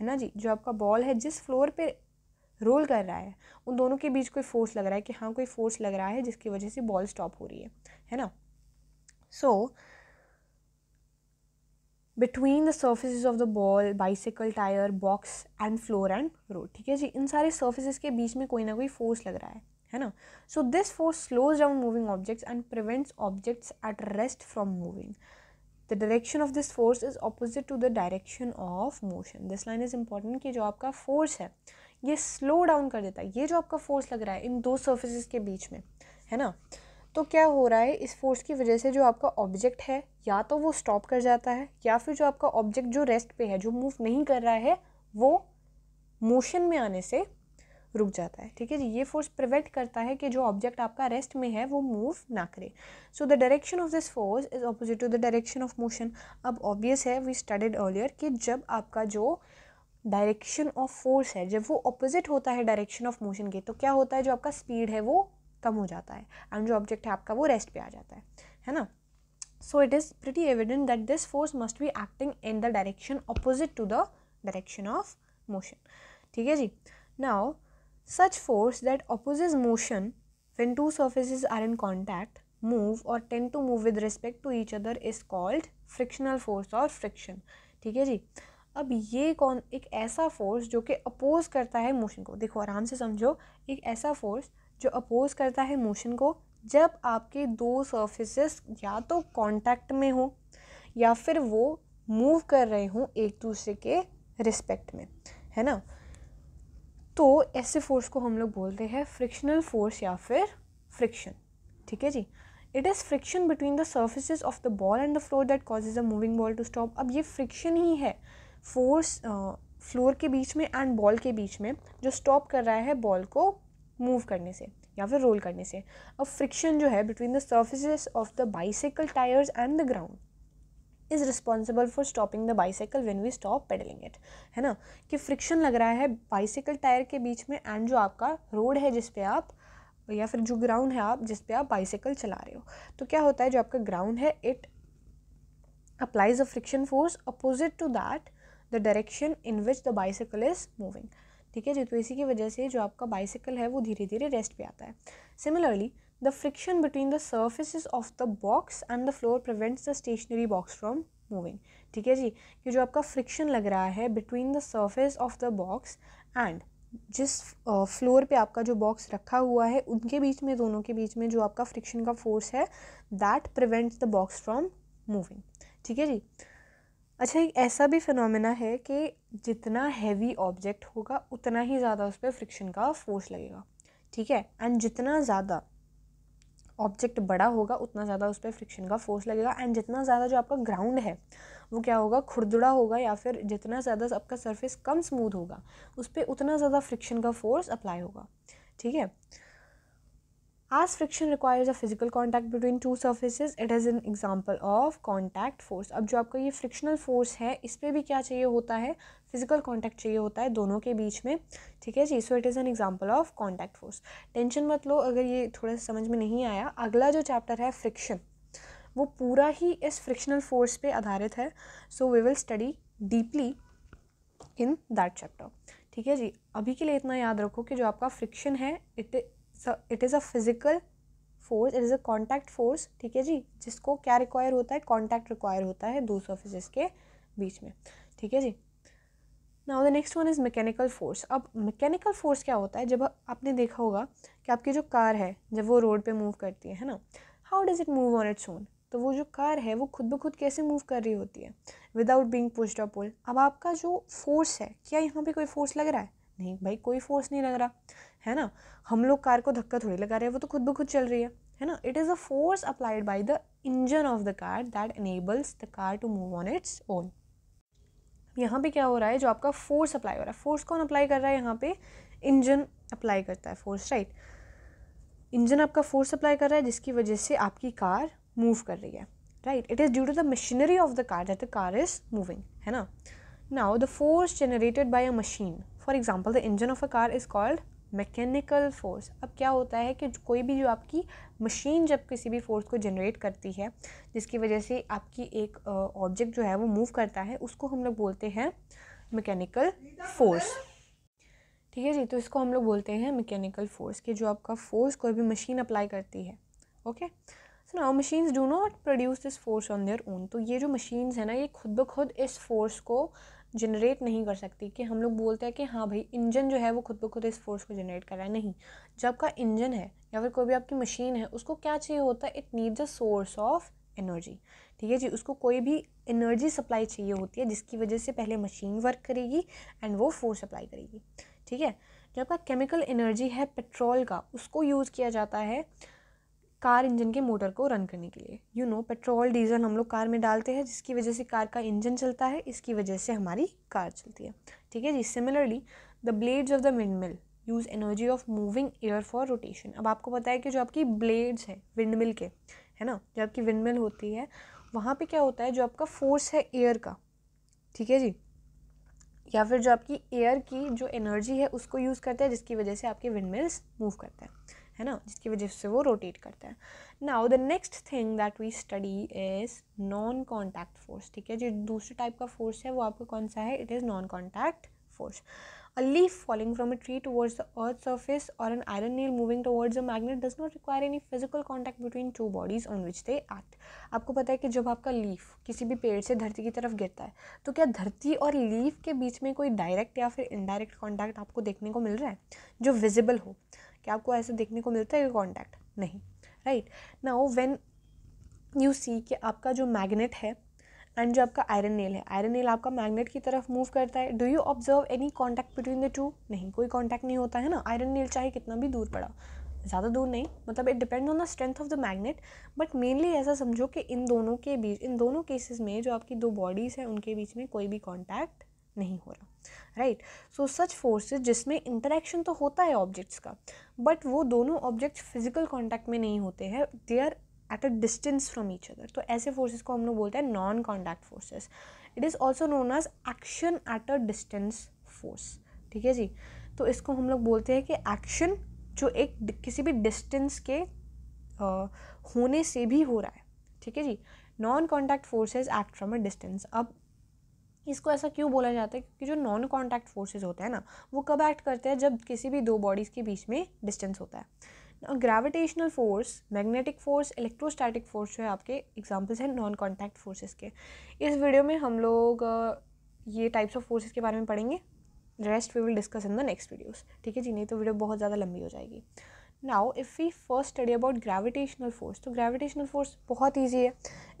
है ना जी जो आपका बॉल है जिस फ्लोर पे रोल कर रहा है उन दोनों के बीच कोई फोर्स लग रहा है कि हाँ कोई फोर्स लग रहा है जिसकी वजह से बॉल स्टॉप हो रही है है ना so so, between the surface of the ball bicycle tyre box and floor and road ठीक है जी इन सारे सर्फिस के बीच में कोई ना कोई फोर्स लग रहा है है ना so this force slows down moving objects and prevents objects at rest from moving the direction of this force is opposite to the direction of motion this line is important कि जो आपका फोर्स है ये स्लो डाउन कर देता है ये जो आपका फोर्स लग रहा है इन दो सर्फिस के बीच में है ना तो क्या हो रहा है इस फोर्स की वजह से जो आपका ऑब्जेक्ट है या तो वो स्टॉप कर जाता है या फिर जो आपका ऑब्जेक्ट जो रेस्ट पे है जो मूव नहीं कर रहा है वो मोशन में आने से रुक जाता है ठीक है जी ये फोर्स प्रिवेंट करता है कि जो ऑब्जेक्ट आपका रेस्ट में है वो मूव ना करे so the direction of this force is opposite to the direction of motion अब ऑब्वियस है वी स्टडीड अर्लियर कि जब आपका जो डायरेक्शन ऑफ फोर्स है जब वो ऑपोजिट होता है डायरेक्शन ऑफ मोशन के तो क्या होता है जो आपका स्पीड है वो कम हो जाता है एंड जो ऑब्जेक्ट है आपका वो रेस्ट पे आ जाता है है ना so it is pretty evident that this force must be acting in the direction opposite to the direction of motion ठीक है जी now such force that opposes motion when two surfaces are in contact move or tend to move with respect to each other is called frictional force or friction ठीक है जी अब ये कौन एक ऐसा फोर्स जो कि अपोज करता है मोशन को देखो आराम से समझो एक ऐसा फोर्स जो अपोज करता है मोशन को जब आपके दो सर्फेसेस या तो कांटेक्ट में हो या फिर वो मूव कर रहे हों एक दूसरे के रिस्पेक्ट में है ना तो ऐसे फोर्स को हम लोग बोलते हैं फ्रिक्शनल फोर्स या फिर फ्रिक्शन ठीक है जी it is friction between the surfaces of the ball and the floor that causes a moving ball to stop अब ये फ्रिक्शन ही है फोर्स फ्लोर के बीच में एंड बॉल के बीच में जो स्टॉप कर रहा है बॉल को मूव करने से या फिर रोल करने से अब फ्रिक्शन जो है between the surface of the bicycle tyres and the ground is responsible for stopping the bicycle when we stop pedalling it है ना कि फ्रिक्शन लग रहा है बाईसाइकिल टायर के बीच में एंड जो आपका रोड है जिस पे आप या फिर जो ग्राउंड है आप जिस पे आप बाईसाइकिल चला रहे हो तो क्या होता है जो आपका ग्राउंड है it applies a friction force opposite to that the direction in which the bicycle is moving ठीक है जी तो इसी की वजह से जो आपका बाइसिकल है वो धीरे धीरे रेस्ट पे आता है similarly the friction between the surfaces of the box and the floor prevents the stationary box from moving ठीक है जी कि जो आपका फ्रिक्शन लग रहा है between the surface of the box and जिस फ्लोर पे आपका जो बॉक्स रखा हुआ है उनके बीच में दोनों के बीच में जो आपका फ्रिक्शन का फोर्स है that prevents the box from moving ठीक है जी अच्छा एक ऐसा भी फिनोमेना है कि जितना हैवी ऑब्जेक्ट होगा उतना ही ज़्यादा उस पर फ्रिक्शन का फोर्स लगेगा ठीक है एंड जितना ज़्यादा ऑब्जेक्ट बड़ा होगा उतना ज़्यादा उस पर फ्रिक्शन का फोर्स लगेगा एंड जितना ज़्यादा जो आपका ग्राउंड है वो क्या होगा खुरदुड़ा होगा या फिर जितना ज़्यादा आपका सरफेस कम स्मूथ होगा उस पर उतना ज़्यादा फ्रिक्शन का फोर्स अप्लाई होगा ठीक है As friction requires a physical contact between two surfaces, it is an example of contact force. अब जो आपका ये frictional force है इस पर भी क्या चाहिए होता है फिजिकल कॉन्टैक्ट चाहिए होता है दोनों के बीच में ठीक है जी so it is an example of contact force tension मत लो अगर ये थोड़ा सा समझ में नहीं आया अगला जो चैप्टर है फ्रिक्शन वो पूरा ही इस फ्रिक्शनल फोर्स पे आधारित है so we will study deeply in that chapter ठीक है जी अभी के लिए इतना याद रखो कि जो आपका फ्रिक्शन है it it is a physical force it is a contact force ठीक है जी जिसको क्या रिक्वायर होता है कॉन्टैक्ट रिक्वायर होता है दो सर्फिस के बीच में ठीक है जी now the next one is mechanical force अब मैकेनिकल फोर्स क्या होता है जब आपने देखा होगा कि आपकी जो कार है जब वो रोड पे मूव करती है है ना how does it move on its own तो वो जो कार है वो खुद ब खुद कैसे मूव कर रही होती है विदाउट बींग पुस्ट अ पुल अब आपका जो फोर्स है क्या यहाँ पे कोई फोर्स लग रहा है नहीं भाई कोई फोर्स नहीं लग रहा है ना हम लोग कार को धक्का थोड़ी लगा रहे हैं वो तो खुद ब खुद चल रही है है ना it is a force applied by the engine of the car that enables the car to move on its own यहाँ पे क्या हो रहा है जो आपका फोर्स अप्लाई हो रहा है फोर्स कौन अप्लाई कर रहा है यहाँ पे इंजन अप्लाई करता है फोर्स राइट इंजन आपका फोर्स अप्लाई कर रहा है जिसकी वजह से आपकी कार मूव कर रही है right it is due to the machinery of the car that the car is moving है ना now the force generated by a machine for example the engine of a car is called mechanical force अब क्या होता है कि कोई भी जो आपकी मशीन जब किसी भी फोर्स को जनरेट करती है जिसकी वजह से आपकी एक ऑब्जेक्ट जो है वो मूव करता है उसको हम लोग बोलते हैं मैकेनिकल फोर्स ठीक है जी तो इसको हम लोग बोलते हैं मैकेनिकल फोर्स कि जो आपका फोर्स कोई भी मशीन अप्लाई करती है okay so now machines do not produce this force on their own तो ये जो मशीन्स हैं ना ये खुद ब खुद इस फोर्स को जनरेट नहीं कर सकती कि हम लोग बोलते हैं कि हाँ भाई इंजन जो है वो खुद ब खुद इस फोर्स को जनरेट कर रहा है नहीं जब का इंजन है या फिर कोई भी आपकी मशीन है उसको क्या चाहिए होता है it needs a source of energy ठीक है जी उसको कोई भी एनर्जी सप्लाई चाहिए होती है जिसकी वजह से पहले मशीन वर्क करेगी एंड वो फोर्स अप्लाई करेगी ठीक है जो आपका केमिकल एनर्जी है पेट्रोल का उसको यूज़ किया जाता है कार इंजन के मोटर को रन करने के लिए यू नो पेट्रोल डीजल हम लोग कार में डालते हैं जिसकी वजह से कार का इंजन चलता है इसकी वजह से हमारी कार चलती है ठीक है जी similarly the blades of the windmill use energy of moving air for rotation अब आपको पता है कि जो आपकी ब्लेड्स हैं विंड मिल के है ना जो आपकी विंड मिल होती है वहाँ पे क्या होता है जो आपका फोर्स है एयर का ठीक है जी या फिर जो आपकी एयर की जो एनर्जी है उसको यूज़ करते हैं जिसकी वजह से आपके विंड मिल्स मूव करते हैं है ना जिसकी वजह से वो रोटेट करता है now the next thing that we study is non contact force ठीक है जो दूसरे टाइप का फोर्स है वो आपका कौन सा है it is non contact force a leaf falling from a tree towards the earth surface और an iron nail moving towards a magnet does not require any physical contact between two bodies on which they act आपको पता है कि जब आपका लीफ किसी भी पेड़ से धरती की तरफ गिरता है तो क्या धरती और लीफ के बीच में कोई डायरेक्ट या फिर इनडायरेक्ट कॉन्टैक्ट आपको देखने को मिल रहा है जो विजिबल हो क्या आपको ऐसा देखने को मिलता है कॉन्टैक्ट नहीं right now when you see कि आपका जो मैग्नेट है एंड जो आपका आयरन नेल है आयरन नेल आपका मैग्नेट की तरफ मूव करता है do you observe any contact between the two नहीं कोई कॉन्टैक्ट नहीं होता है ना आयरन नेल चाहे कितना भी दूर पड़ा ज़्यादा दूर नहीं मतलब it depend on the strength of the magnet but mainly ऐसा समझो कि इन दोनों के बीच इन दोनों केसेस में जो आपकी दो बॉडीज़ हैं उनके बीच में कोई भी कॉन्टैक्ट नहीं हो रहा राइट सो सच फोर्सेज जिसमें इंटरेक्शन तो होता है ऑब्जेक्ट्स का बट वो दोनों ऑब्जेक्ट्स फिजिकल कॉन्टैक्ट में नहीं होते हैं they are at a distance from each other तो ऐसे फोर्सेज को हम लोग बोलते हैं non contact forces it is also known as action at a distance force ठीक है जी तो इसको हम लोग बोलते हैं कि एक्शन जो एक किसी भी डिस्टेंस के आ, होने से भी हो रहा है ठीक है जी non contact forces act from a distance अब इसको ऐसा क्यों बोला जाता है कि जो नॉन कॉन्टैक्ट फोर्सेज होते हैं ना वो कब एक्ट करते हैं जब किसी भी दो बॉडीज़ के बीच में डिस्टेंस होता है gravitational force magnetic force electrostatic force जो है आपके एग्जाम्पल्स हैं नॉन कॉन्टैक्ट फोर्सेज के इस वीडियो में हम लोग ये टाइप्स ऑफ फोर्सेज के बारे में पढ़ेंगे rest we will discuss in the next videos ठीक है जी नहीं तो वीडियो बहुत ज़्यादा लंबी हो जाएगी now if we first study about gravitational force तो ग्रेविटेशनल फोर्स बहुत ईजी है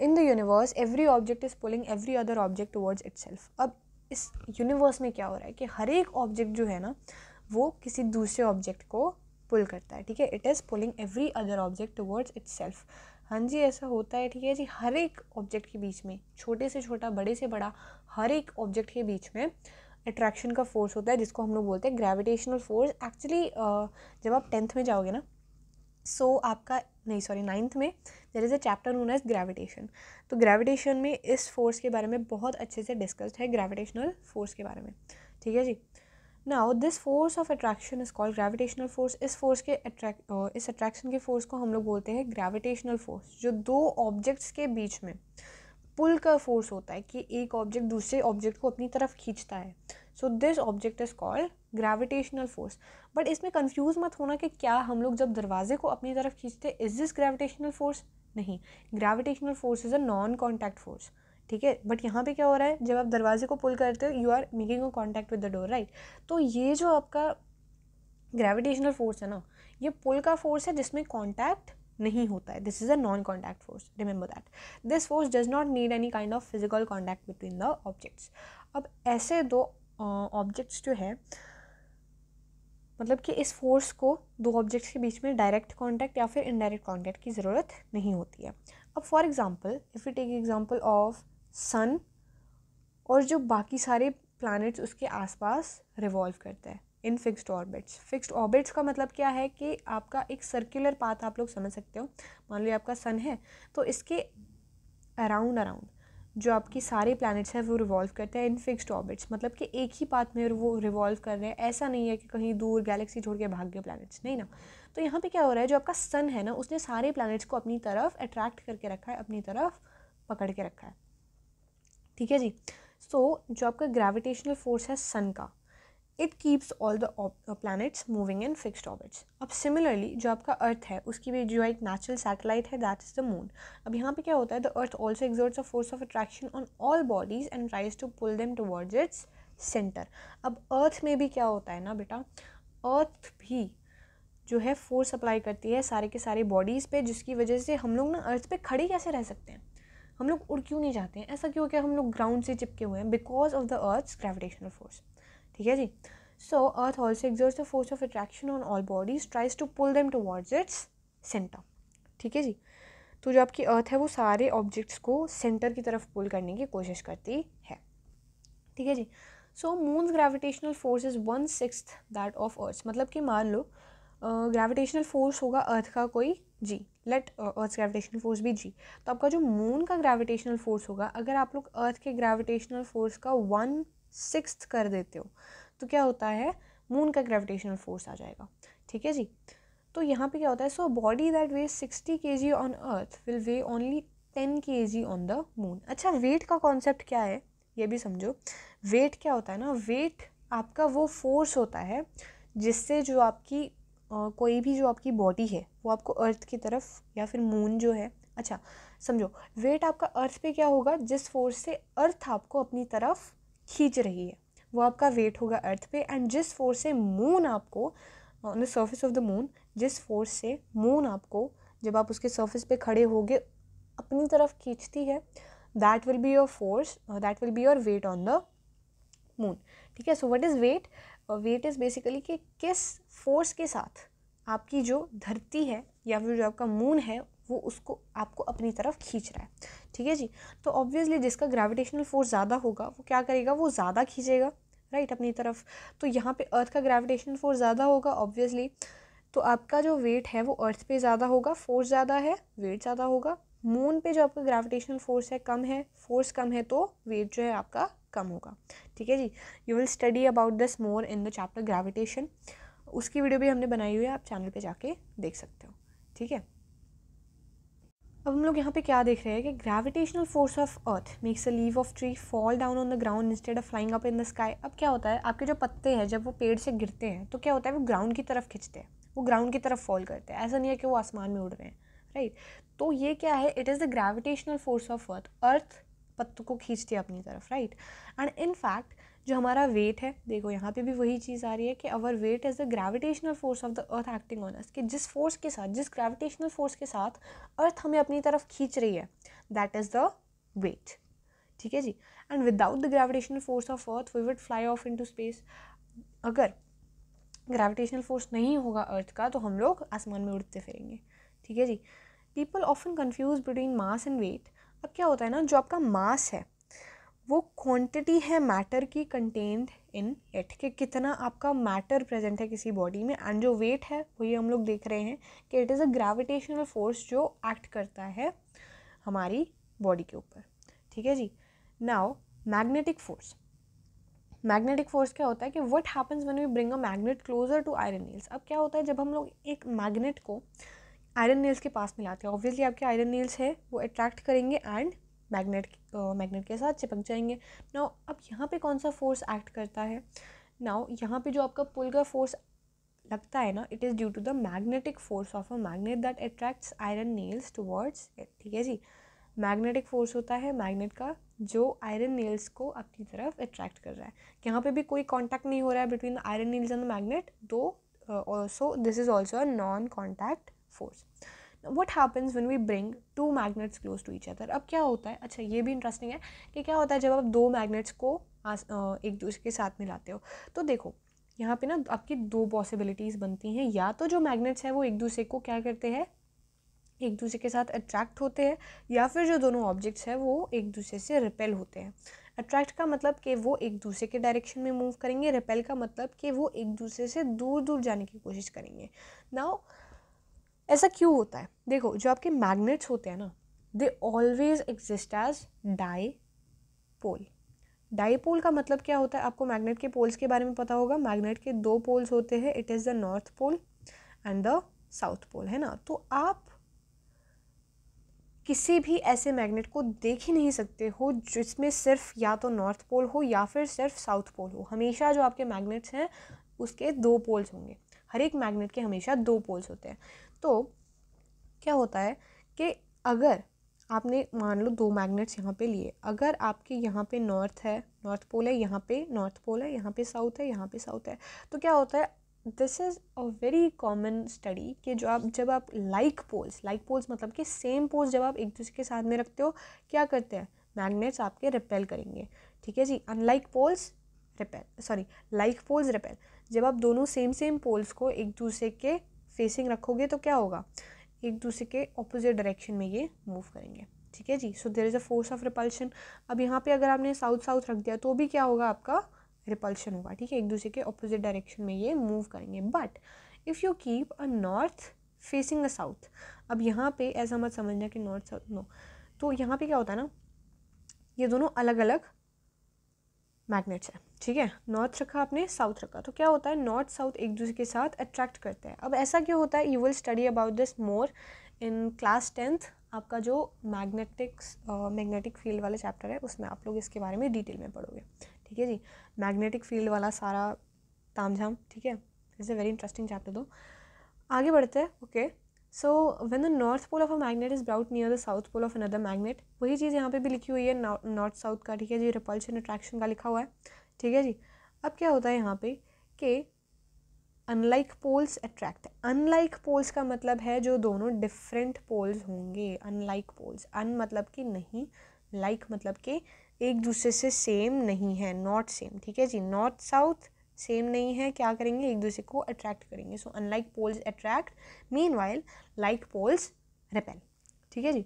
in the universe every object is pulling every other object towards self अब इस यूनिवर्स में क्या हो रहा है कि हर एक ऑब्जेक्ट जो है ना वो किसी दूसरे ऑब्जेक्ट को पुल करता है ठीक है it is pulling every other object towards itself हाँ जी ऐसा होता है ठीक है जी हर एक ऑब्जेक्ट के बीच में छोटे से छोटा बड़े से बड़ा हर एक ऑब्जेक्ट के बीच में अट्रैक्शन का फोर्स होता है जिसको हम लोग बोलते हैं ग्रेविटेशनल फोर्स एक्चुअली जब आप टेंथ में जाओगे ना सो so, आपका नहीं सॉरी नाइन्थ में there is a chapter known as gravitation तो ग्रेविटेशन में इस फोर्स के बारे में बहुत अच्छे से डिस्कस है ग्रेविटेशनल फोर्स के बारे में ठीक है जी now this force of attraction is called gravitational force इस फोर्स के अट्रैक्ट इस अट्रैक्शन के फोर्स को हम लोग बोलते हैं ग्रेविटेशनल फोर्स जो दो ऑब्जेक्ट्स के बीच में पुल का फोर्स होता है कि एक ऑब्जेक्ट दूसरे ऑब्जेक्ट को अपनी तरफ खींचता है so this object is called gravitational force but इसमें कंफ्यूज मत होना कि क्या हम लोग जब दरवाजे को अपनी तरफ खींचते इज़ दिस ग्रेविटेशनल फोर्स नहीं gravitational force is a non contact force ठीक है बट यहाँ पे क्या हो रहा है जब आप दरवाजे को पुल करते हो you are making a contact with the door right तो ये जो आपका ग्रेविटेशनल फोर्स है ना ये पुल का फोर्स है जिसमें कॉन्टैक्ट नहीं होता है this is a non contact force remember that this force does not need any kind of physical contact between the objects अब ऐसे दो ऑब्जेक्ट्स uh, जो है मतलब कि इस फोर्स को दो ऑब्जेक्ट्स के बीच में डायरेक्ट कॉन्टैक्ट या फिर इनडायरेक्ट कॉन्टैक्ट की ज़रूरत नहीं होती है अब for example if you take example of sun और जो बाकी सारे प्लानट्स उसके आसपास रिवॉल्व करते हैं in fixed orbits fixed orbits का मतलब क्या है कि आपका एक सर्कुलर पाथ आप लोग समझ सकते हो मान लो आपका सन है तो इसके अराउंड अराउंड जो आपकी सारे प्लैनेट्स हैं वो रिवॉल्व करते हैं इन फिक्स्ड ऑर्बिट्स मतलब कि एक ही पाथ में वो रिवॉल्व कर रहे हैं ऐसा नहीं है कि कहीं दूर गैलेक्सी छोड़ के भाग गए प्लैनेट्स नहीं ना तो यहाँ पे क्या हो रहा है जो आपका सन है ना उसने सारे प्लैनेट्स को अपनी तरफ अट्रैक्ट करके रखा है अपनी तरफ पकड़ के रखा है ठीक है जी सो so, जो आपका ग्रेविटेशनल फोर्स है सन का it keeps all the planets moving in fixed orbits अब सिमिलरली जो आपका अर्थ है उसकी भी जो एक नेचुरल सैटेलाइट है दैट इज़ द मून अब यहाँ पे क्या होता है the earth also exerts a force of attraction on all bodies and tries to pull them towards its centre अब अर्थ में भी क्या होता है ना बेटा अर्थ भी जो है फोर्स अप्लाई करती है सारे के सारे बॉडीज़ पे जिसकी वजह से हम लोग ना अर्थ पे खड़े कैसे रह सकते हैं हम लोग उड़ क्यों नहीं जाते हैं ऐसा क्यों क्या हम लोग ग्राउंड से चिपके हुए हैं because of the earth gravitational force ठीक है जी so earth also exerts the force of attraction on all bodies tries to pull them towards its centre ठीक है जी तो जो आपकी अर्थ है वो सारे ऑब्जेक्ट्स को सेंटर की तरफ पुल करने की कोशिश करती है ठीक है जी so moon's gravitational force is one six that of earth मतलब कि मान लो ग्रेविटेशनल uh, फोर्स होगा अर्थ का कोई g let earth gravitational force भी जी तो आपका जो मून का ग्रेविटेशनल फोर्स होगा अगर आप लोग अर्थ के ग्रेविटेशनल फोर्स का वन सिक्स कर देते हो तो क्या होता है मून का ग्रेविटेशनल फोर्स आ जाएगा ठीक है जी तो यहाँ पे क्या होता है so body that weigh sixty k g on earth will weigh only ten k g on the moon अच्छा वेट का कॉन्सेप्ट क्या है ये भी समझो वेट क्या होता है ना वेट आपका वो फोर्स होता है जिससे जो आपकी आ, कोई भी जो आपकी बॉडी है वो आपको अर्थ की तरफ या फिर मून जो है अच्छा समझो वेट आपका अर्थ पे क्या होगा जिस फोर्स से अर्थ आपको अपनी तरफ खींच रही है वो आपका वेट होगा अर्थ पे एंड जिस फोर्स से मून आपको on the surface of the moon जिस फोर्स से मून आपको जब आप उसके सर्फेस पे खड़े होगे अपनी तरफ खींचती है that will be your force that will be your weight on the moon ठीक है so what is weight weight is basically कि किस फोर्स के साथ आपकी जो धरती है या फिर जो आपका मून है वो उसको आपको अपनी तरफ खींच रहा है ठीक है जी तो ऑब्वियसली जिसका ग्रेविटेशनल फोर्स ज़्यादा होगा वो क्या करेगा वो ज़्यादा खींचेगा राइट अपनी तरफ तो यहाँ पे अर्थ का ग्रेविटेशनल फोर्स ज़्यादा होगा ऑब्वियसली तो आपका जो वेट है वो अर्थ पे ज़्यादा होगा फोर्स ज़्यादा है वेट ज़्यादा होगा मून पे जो आपका ग्रेविटेशनल फोर्स है कम है फोर्स कम है तो वेट जो है आपका कम होगा ठीक है जी you will study about this more in the chapter gravitation उसकी वीडियो भी हमने बनाई हुई है आप चैनल पे जाके देख सकते हो ठीक है अब हम लोग यहाँ पे क्या देख रहे हैं कि gravitational force of earth makes a leaf of tree fall down on the ground instead of flying up in the sky अब क्या होता है आपके जो पत्ते हैं जब वो पेड़ से गिरते हैं तो क्या होता है वो ग्राउंड की तरफ खिंचते हैं वो ग्राउंड की तरफ फॉल करते हैं ऐसा नहीं है कि वो आसमान में उड़ रहे हैं राइट तो ये क्या है it is the gravitational force of earth earth पत्तों को खींचती है अपनी तरफ राइट एंड इन फैक्ट जो हमारा वेट है देखो यहाँ पे भी वही चीज़ आ रही है कि our weight is the gravitational force of the earth acting on us कि जिस फोर्स के साथ जिस ग्रेविटेशनल फोर्स के साथ अर्थ हमें अपनी तरफ खींच रही है दैट इज़ द वेट ठीक है जी and without the gravitational force of earth we would fly off to space अगर ग्रेविटेशनल फोर्स नहीं होगा अर्थ का तो हम लोग आसमान में उड़ते फिरेंगे ठीक है जी people often confuse between mass and weight अब क्या होता है ना जो आपका मास है वो क्वांटिटी है मैटर की कंटेंड इन इट कि कितना आपका मैटर प्रेजेंट है किसी बॉडी में एंड जो वेट है वही हम लोग देख रहे हैं कि it is a gravitational force जो एक्ट करता है हमारी बॉडी के ऊपर ठीक है जी now magnetic force magnetic force क्या होता है कि what happens when we bring a magnet closer to iron nails अब क्या होता है जब हम लोग एक मैग्नेट को आयरन नील्स के पास में लाते हैं ऑब्वियसली आपके आयरन नील्स है वो अट्रैक्ट करेंगे एंड मैग्नेट मैग्नेट के साथ चिपक जाएंगे नाउ अब यहाँ पे कौन सा फोर्स एक्ट करता है नाउ यहाँ पे जो आपका पुल का फोर्स लगता है ना it is due to the magnetic force of a magnet that attracts iron nails towards it ठीक है जी मैग्नेटिक फोर्स होता है मैग्नेट का जो आयरन नेल्स को अपनी तरफ अट्रैक्ट कर रहा है यहाँ पे भी कोई कांटेक्ट नहीं हो रहा है between iron nails and magnet दो so this is also a non contact force what happens when we bring two magnets close to each other अब क्या होता है अच्छा ये भी इंटरेस्टिंग है कि क्या होता है जब आप दो मैगनेट्स को एक दूसरे के साथ मिलाते हो तो देखो यहाँ पे ना आपकी दो पॉसिबिलिटीज़ बनती हैं या तो जो मैग्नेट्स हैं वो एक दूसरे को क्या करते हैं एक दूसरे के साथ अट्रैक्ट होते हैं या फिर जो दोनों ऑब्जेक्ट्स हैं वो एक दूसरे से रिपेल होते हैं अट्रैक्ट का मतलब कि वो एक दूसरे के डायरेक्शन में मूव करेंगे रिपेल का मतलब कि वो एक दूसरे से दूर दूर जाने की कोशिश करेंगे नाउ ऐसा क्यों होता है देखो जो आपके मैग्नेट्स होते हैं ना they always exist as dipole dipole का मतलब क्या होता है आपको मैग्नेट के पोल्स के बारे में पता होगा मैग्नेट के दो पोल्स होते हैं it is the north pole and the south pole है ना तो आप किसी भी ऐसे मैग्नेट को देख ही नहीं सकते हो जिसमें सिर्फ या तो नॉर्थ पोल हो या फिर सिर्फ साउथ पोल हो हमेशा जो आपके मैग्नेट्स हैं उसके दो पोल्स होंगे हर एक मैग्नेट के हमेशा दो पोल्स होते हैं तो क्या होता है कि अगर आपने मान लो दो मैग्नेट्स यहाँ पे लिए अगर आपके यहाँ पे नॉर्थ है नॉर्थ पोल है यहाँ पे नॉर्थ पोल है यहाँ पे साउथ है यहाँ पे साउथ है तो क्या होता है this is a very common study कि जो आप जब आप लाइक पोल्स लाइक पोल्स मतलब कि सेम पोल्स जब आप एक दूसरे के साथ में रखते हो क्या करते हैं मैग्नेट्स आपके रिपेल करेंगे ठीक है जी unlike poles repel sorry like poles repel जब आप दोनों सेम सेम पोल्स को एक दूसरे के फेसिंग रखोगे तो क्या होगा एक दूसरे के ऑपोजिट डायरेक्शन में ये मूव करेंगे ठीक है जी so there is a force of repulsion अब यहाँ पे अगर आपने साउथ साउथ रख दिया तो भी क्या होगा आपका रिपल्शन होगा ठीक है एक दूसरे के ऑपोजिट डायरेक्शन में ये मूव करेंगे but if you keep a north facing a south अब यहाँ पे ऐसा मत समझना कि नॉर्थ साउथ नो तो यहाँ पे क्या होता है ना ये दोनों अलग अलग मैग्नेट्स हैं ठीक है नॉर्थ रखा आपने साउथ रखा तो क्या होता है नॉर्थ साउथ एक दूसरे के साथ अट्रैक्ट करते हैं अब ऐसा क्यों होता है you will study about this more in class tenth आपका जो मैग्नेटिक्स मैग्नेटिक फील्ड वाला चैप्टर है उसमें आप लोग इसके बारे में डिटेल में पढ़ोगे ठीक है जी मैग्नेटिक फील्ड वाला सारा ताम झाम ठीक है it's a very interesting chapter दो आगे बढ़ते हैं okay so when the north pole of a magnet is brought near the south pole of another magnet वही चीज़ यहाँ पे भी लिखी हुई है नॉर्थ साउथ का ठीक है जी रिपल्शन अट्रैक्शन का लिखा हुआ है ठीक है जी अब क्या होता है यहाँ पे कि unlike poles attract unlike poles का मतलब है जो दोनों डिफरेंट पोल्स होंगे अनलाइक पोल्स अन मतलब कि नहीं लाइक like मतलब कि एक दूसरे से सेम नहीं है नॉट सेम ठीक है जी नॉर्थ साउथ सेम नहीं है क्या करेंगे एक दूसरे को अट्रैक्ट करेंगे so unlike poles attract meanwhile like poles repel ठीक है जी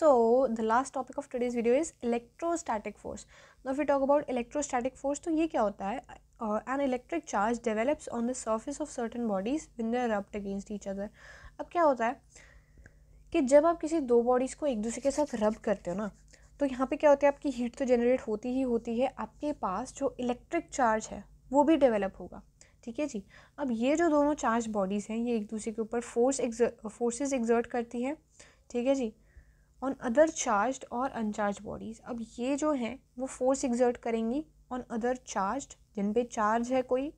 so the last topic of today's video is electrostatic force ना फी टॉक अबाउट इलेक्ट्रोस्टैटिक फोर्स तो ये क्या होता है an electric charge develops on the surface of certain bodies when they rubbed against each other अब क्या होता है कि जब आप किसी दो बॉडीज़ को एक दूसरे के साथ रब करते हो ना तो यहाँ पे क्या होता है आपकी हीट तो जनरेट होती ही होती है आपके पास जो इलेक्ट्रिक चार्ज है वो भी डेवलप होगा ठीक है जी अब ये जो दोनों चार्ज बॉडीज़ हैं ये एक दूसरे के ऊपर फोर्स एग्ज फोर्सेज एग्जर्ट करती हैं ठीक है जी ऑन अदर चार्ज और अनचार्ज बॉडीज़ अब ये जो हैं वो फोर्स एग्जर्ट करेंगी ऑन अदर चार्ज जिन पे चार्ज है कोई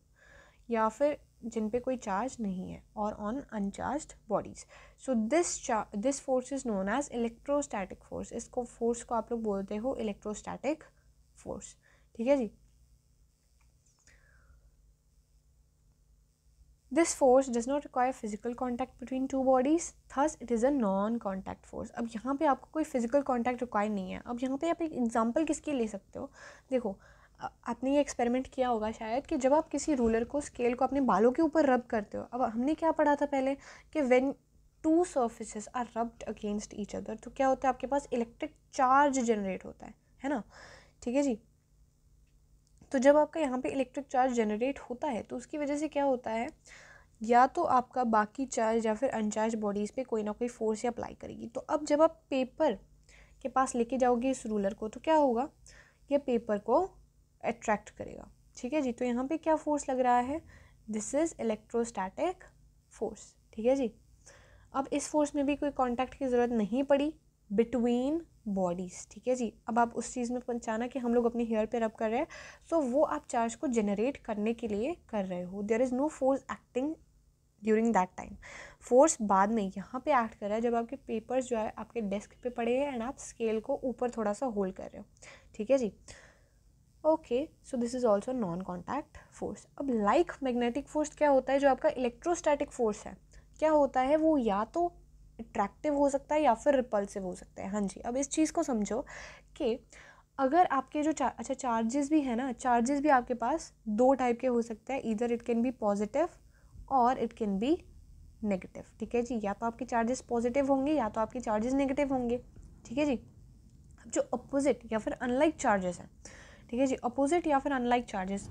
या फिर जिन पे कोई चार्ज नहीं है और on uncharged bodies so this this force is known as electrostatic force इसको फोर्स को आप लोग बोलते हो इलेक्ट्रोस्टैटिक फोर्स ठीक है जी this force does not require physical contact between two bodies thus it is a non contact force अब यहाँ पे आपको कोई फिजिकल कॉन्टैक्ट रिक्वायर नहीं है अब यहाँ पे आप एक एग्जाम्पल किसके ले सकते हो देखो आपने ये एक्सपेरिमेंट किया होगा शायद कि जब आप किसी रूलर को स्केल को अपने बालों के ऊपर रब करते हो अब हमने क्या पढ़ा था पहले कि when two surface are rubbed against each other तो क्या होता है आपके पास इलेक्ट्रिक चार्ज जनरेट होता है है ना ठीक है जी तो जब आपका यहाँ पे इलेक्ट्रिक चार्ज जनरेट होता है तो उसकी वजह से क्या होता है या तो आपका बाकी चार्ज या फिर अनचार्ज बॉडीज़ पे कोई ना कोई फोर्स या अप्लाई करेगी तो अब जब आप पेपर के पास लेके जाओगे इस रूलर को तो क्या होगा यह पेपर को अट्रैक्ट करेगा ठीक है जी तो यहाँ पे क्या फोर्स लग रहा है दिस इज़ इलेक्ट्रोस्टैटिक फोर्स ठीक है जी अब इस फोर्स में भी कोई कॉन्टैक्ट की ज़रूरत नहीं पड़ी बिटवीन बॉडीज़ ठीक है जी अब आप उस चीज़ में पहुँचाना कि हम लोग अपने हेयर पे रब कर रहे हैं सो so, वो आप चार्ज को जनरेट करने के लिए कर रहे हो there is no force acting during that time force बाद में यहाँ पे एक्ट कर रहा है जब आपके पेपर्स जो है आपके डेस्क पे पड़े हैं एंड आप स्केल को ऊपर थोड़ा सा होल्ड कर रहे हो ठीक है जी okay so this is also non contact force अब लाइक मैग्नेटिक फोर्स क्या होता है जो आपका इलेक्ट्रोस्टैटिक फोर्स है क्या होता है वो या तो अट्रैक्टिव हो सकता है या फिर रिपल्सिव हो सकता है हाँ जी अब इस चीज़ को समझो कि अगर आपके जो चार अच्छा चार्जेस भी है ना चार्जेस भी आपके पास दो टाइप के हो सकते हैं इधर इट कैन बी पॉजिटिव और इट कैन बी नेगेटिव ठीक है जी या तो आपके चार्जेस पॉजिटिव होंगे या तो आपके चार्जेस नेगेटिव होंगे ठीक है जी अब जो अपोजिट या फिर अनलाइक चार्जेस हैं ठीक है जी अपोजिट या फिर अनलाइक चार्जेस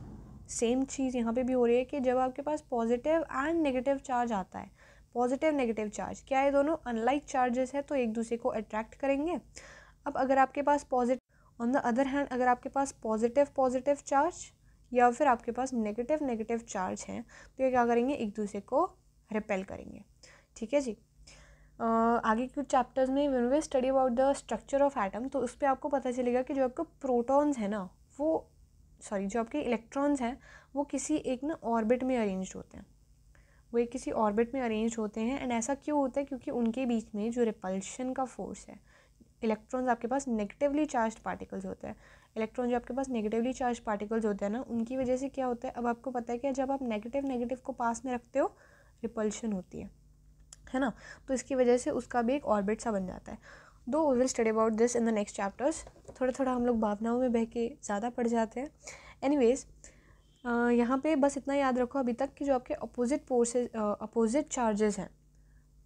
सेम चीज़ यहाँ पे भी हो रही है कि जब आपके पास पॉजिटिव एंड नेगेटिव चार्ज आता है पॉजिटिव नेगेटिव चार्ज क्या ये दोनों अनलाइक चार्जेस हैं तो एक दूसरे को अट्रैक्ट करेंगे अब अगर आपके पास positive on the other hand अगर आपके पास पॉजिटिव पॉजिटिव चार्ज या फिर आपके पास नेगेटिव नेगेटिव चार्ज हैं तो ये क्या करेंगे एक दूसरे को रिपेल करेंगे ठीक है जी Uh, आगे कुछ चैप्टर्स में when we study about the structure of atom तो उस पर आपको पता चलेगा कि जो आपके प्रोटॉन्स हैं ना वो सॉरी जो आपके इलेक्ट्रॉन्स हैं वो किसी एक ना ऑर्बिट में अरेंज होते हैं वे किसी ऑर्बिट में अरेंज होते हैं एंड ऐसा क्यों होता है क्योंकि उनके बीच में जो रिपल्शन का फोर्स है इलेक्ट्रॉन्स आपके पास नेगेटिवली चार्ज पार्टिकल्स होते हैं इलेक्ट्रॉन जो आपके पास नेगेटिवली चार्ज पार्टिकल्स होते हैं ना उनकी वजह से क्या होता है अब आपको पता है कि जब आप नेगेटिव नेगेटिव को पास में रखते हो रिपल्शन होती है है ना तो इसकी वजह से उसका भी एक ऑर्बिट सा बन जाता है दो we will study about this in the next chapters थोड़ा थोड़ा हम लोग भावनाओं में बह के ज़्यादा पड़ जाते हैं एनीवेज़ यहाँ पे बस इतना याद रखो अभी तक कि जो आपके अपोजिट फोर्सेज अपोजिट चार्जेस हैं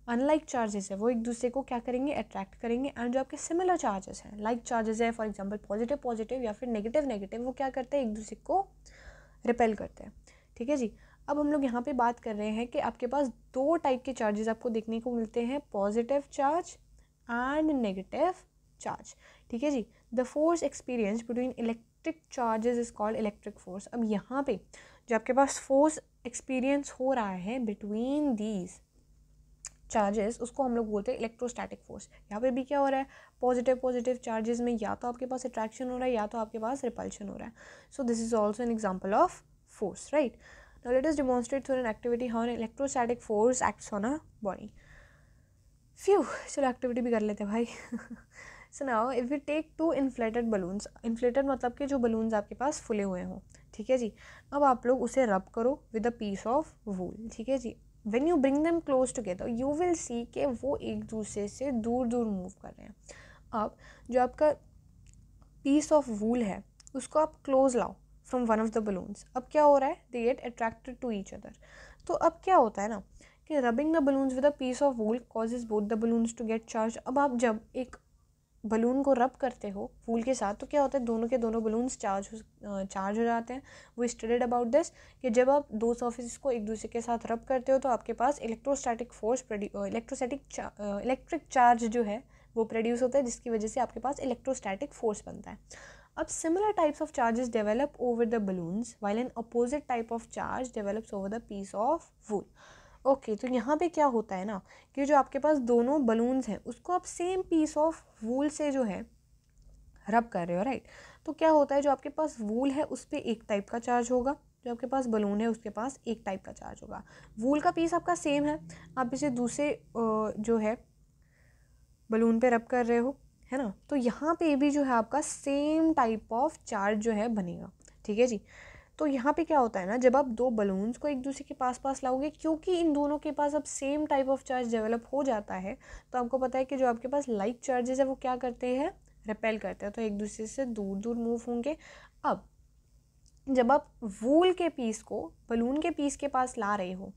अनलाइक चार्जेस है वो एक दूसरे को क्या करेंगे अट्रैक्ट करेंगे एंड जो आपके सिमिलर चार्जेस हैं लाइक चार्जेस है फॉर एग्जांपल पॉजिटिव पॉजिटिव या फिर नेगेटिव नेगेटिव वो क्या करते हैं एक दूसरे को रिपेल करते हैं ठीक है जी अब हम लोग यहाँ पे बात कर रहे हैं कि आपके पास दो टाइप के चार्जेस आपको देखने को मिलते हैं positive charge and negative charge ठीक है जी the force experience between elect electric charges is called electric force अब यहाँ पे जो आपके पास फोर्स एक्सपीरियंस हो रहा है बिटवीन दीज चार्जेस उसको हम लोग बोलते हैं इलेक्ट्रोस्टैटिक फोर्स यहाँ पे भी क्या हो रहा है पॉजिटिव पॉजिटिव चार्जेस में या तो आपके पास अट्रैक्शन हो रहा है या तो आपके पास रिपल्शन हो रहा है so this is also an example of force right Now let's demonstrate through an activity how an electrostatic force acts on a body फ्यू चलो एक्टिविटी भी कर लेते हैं भाई [LAUGHS] so now if you take two inflated balloons inflated मतलब कि जो बलून्स आपके पास फुले हुए हों ठीक है जी अब आप लोग उसे रब करो with a piece of wool ठीक है जी when you bring them close together you will see के वो एक दूसरे से दूर दूर मूव कर रहे हैं अब जो आपका पीस ऑफ वूल है उसको आप क्लोज लाओ from one of the balloons अब क्या हो रहा है they get attracted to each other तो अब क्या होता है ना कि rubbing the balloons with a piece of wool causes both the balloons to get charge अब आप जब एक बलून को रब करते हो फूल के साथ तो क्या होता है दोनों के दोनों बलून्स चार्ज हो चार्ज हो जाते हैं वो स्टडेड अबाउट दिस कि जब आप दो सर्फिस को एक दूसरे के साथ रब करते हो तो आपके पास electrostatic force electrostatic electric charge जो है वो प्रोड्यूस होता है जिसकी वजह से आपके पास इलेक्ट्रोस्टैटिक फोर्स बनता है अब similar types of charges develop over the balloons while an opposite type of charge develops over the piece of wool okay तो यहाँ पे क्या होता है ना कि जो आपके पास दोनों बलून्स हैं उसको आप सेम पीस ऑफ वूल से जो है रब कर रहे हो राइट तो क्या होता है जो आपके पास वूल है उस पर एक टाइप का चार्ज होगा जो आपके पास बलून है उसके पास एक टाइप का चार्ज होगा वूल का पीस आपका सेम है आप इसे दूसरे जो है बलून पे रब कर रहे हो है ना तो यहाँ पे भी जो है आपका सेम टाइप ऑफ चार्ज जो है बनेगा ठीक है जी तो यहाँ पे क्या होता है ना जब आप दो बलून्स को एक दूसरे के पास पास लाओगे क्योंकि इन दोनों के पास अब same type of charge develop हो जाता है तो आपको पता है कि जो आपके पास लाइक चार्जेस है वो क्या करते हैं रिपेल करते हैं तो एक दूसरे से दूर दूर मूव होंगे अब जब आप वूल के पीस को बलून के पीस के पास ला रहे हो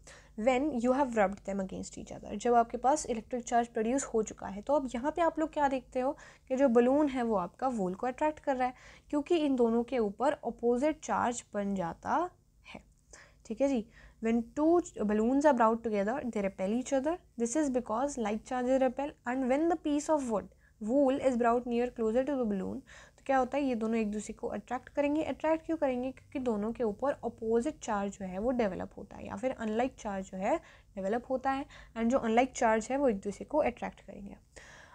when you have rubbed them against each other जब आपके पास इलेक्ट्रिक चार्ज प्रोड्यूस हो चुका है तो अब यहाँ पर आप लोग क्या देखते हो कि जो बलून है वो आपका वूल को अट्रैक्ट कर रहा है क्योंकि इन दोनों के ऊपर अपोजिट चार्ज बन जाता है ठीक है जी when two balloons are brought together they repel each other this is because like charge repel and when the piece of wood wool is brought near closer to the balloon तो क्या होता है ये दोनों एक दूसरे को अट्रैक्ट करेंगे अट्रैक्ट क्यों करेंगे क्योंकि दोनों के ऊपर अपोजिट चार्ज जो है वो डेवलप होता है या फिर अनलाइक चार्ज जो है डेवलप होता है एंड जो अनलाइक चार्ज है वो एक दूसरे को अट्रैक्ट करेंगे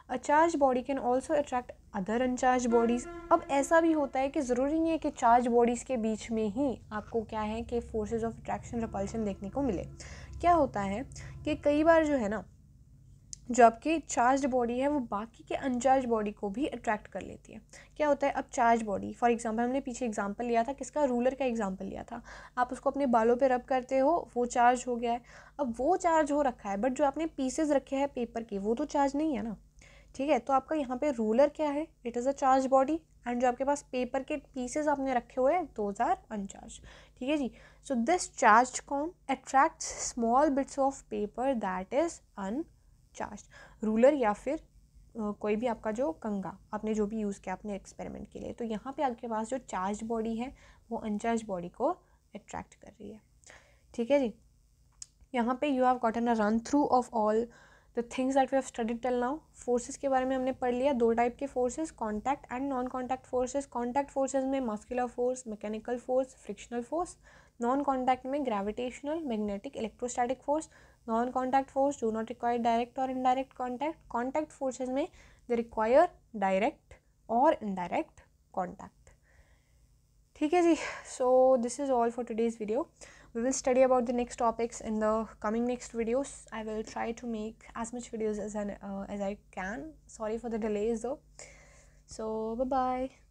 a charged body can also attract other uncharged bodies अब ऐसा भी होता है कि ज़रूरी नहीं है कि चार्ज बॉडीज़ के बीच में ही आपको क्या है कि फोर्सेज ऑफ अट्रैक्शन रिपल्शन देखने को मिले क्या होता है कि कई बार जो है ना जो आपकी चार्ज बॉडी है वो बाकी के अनचार्ज बॉडी को भी अट्रैक्ट कर लेती है क्या होता है अब चार्ज बॉडी फॉर एग्जांपल हमने पीछे एग्जांपल लिया था किसका रूलर का एग्जांपल लिया था आप उसको अपने बालों पे रब करते हो वो चार्ज हो गया है अब वो चार्ज हो रखा है बट जो आपने पीसेज रखे हैं पेपर के वो तो चार्ज नहीं है ना ठीक है तो आपका यहाँ पर रूलर क्या है it is a charged body and जो आपके पास पेपर के पीसेज आपने रखे हुए हैं दोज आर अनचार्ज ठीक है जी so this charged comb attract small bits of paper that is uncharged ruler या फिर कोई भी आपका जो कंगा आपने जो भी यूज़ किया अपने एक्सपेरिमेंट के लिए तो यहाँ पे आपके पास जो चार्ज बॉडी है वो अनचार्ज बॉडी को अट्रैक्ट कर रही है ठीक है जी यहाँ पे you have gotten a run through of all the things that we have studied till now forces के बारे में हमने पढ़ लिया दो टाइप के forces contact and non contact forces contact forces में muscular force mechanical force frictional force non contact में gravitational magnetic electrostatic force non contact force do not require direct और इनडायरेक्ट कॉन्टैक्ट कॉन्टैक्ट फोर्सेज में दे रिक्वायर डायरेक्ट और इनडायरेक्ट कॉन्टैक्ट ठीक है जी so this is all for today's video we will study about the next topics in the coming next videos i will try to make as much videos as, an, uh, as i can sorry for the delays though so bye bye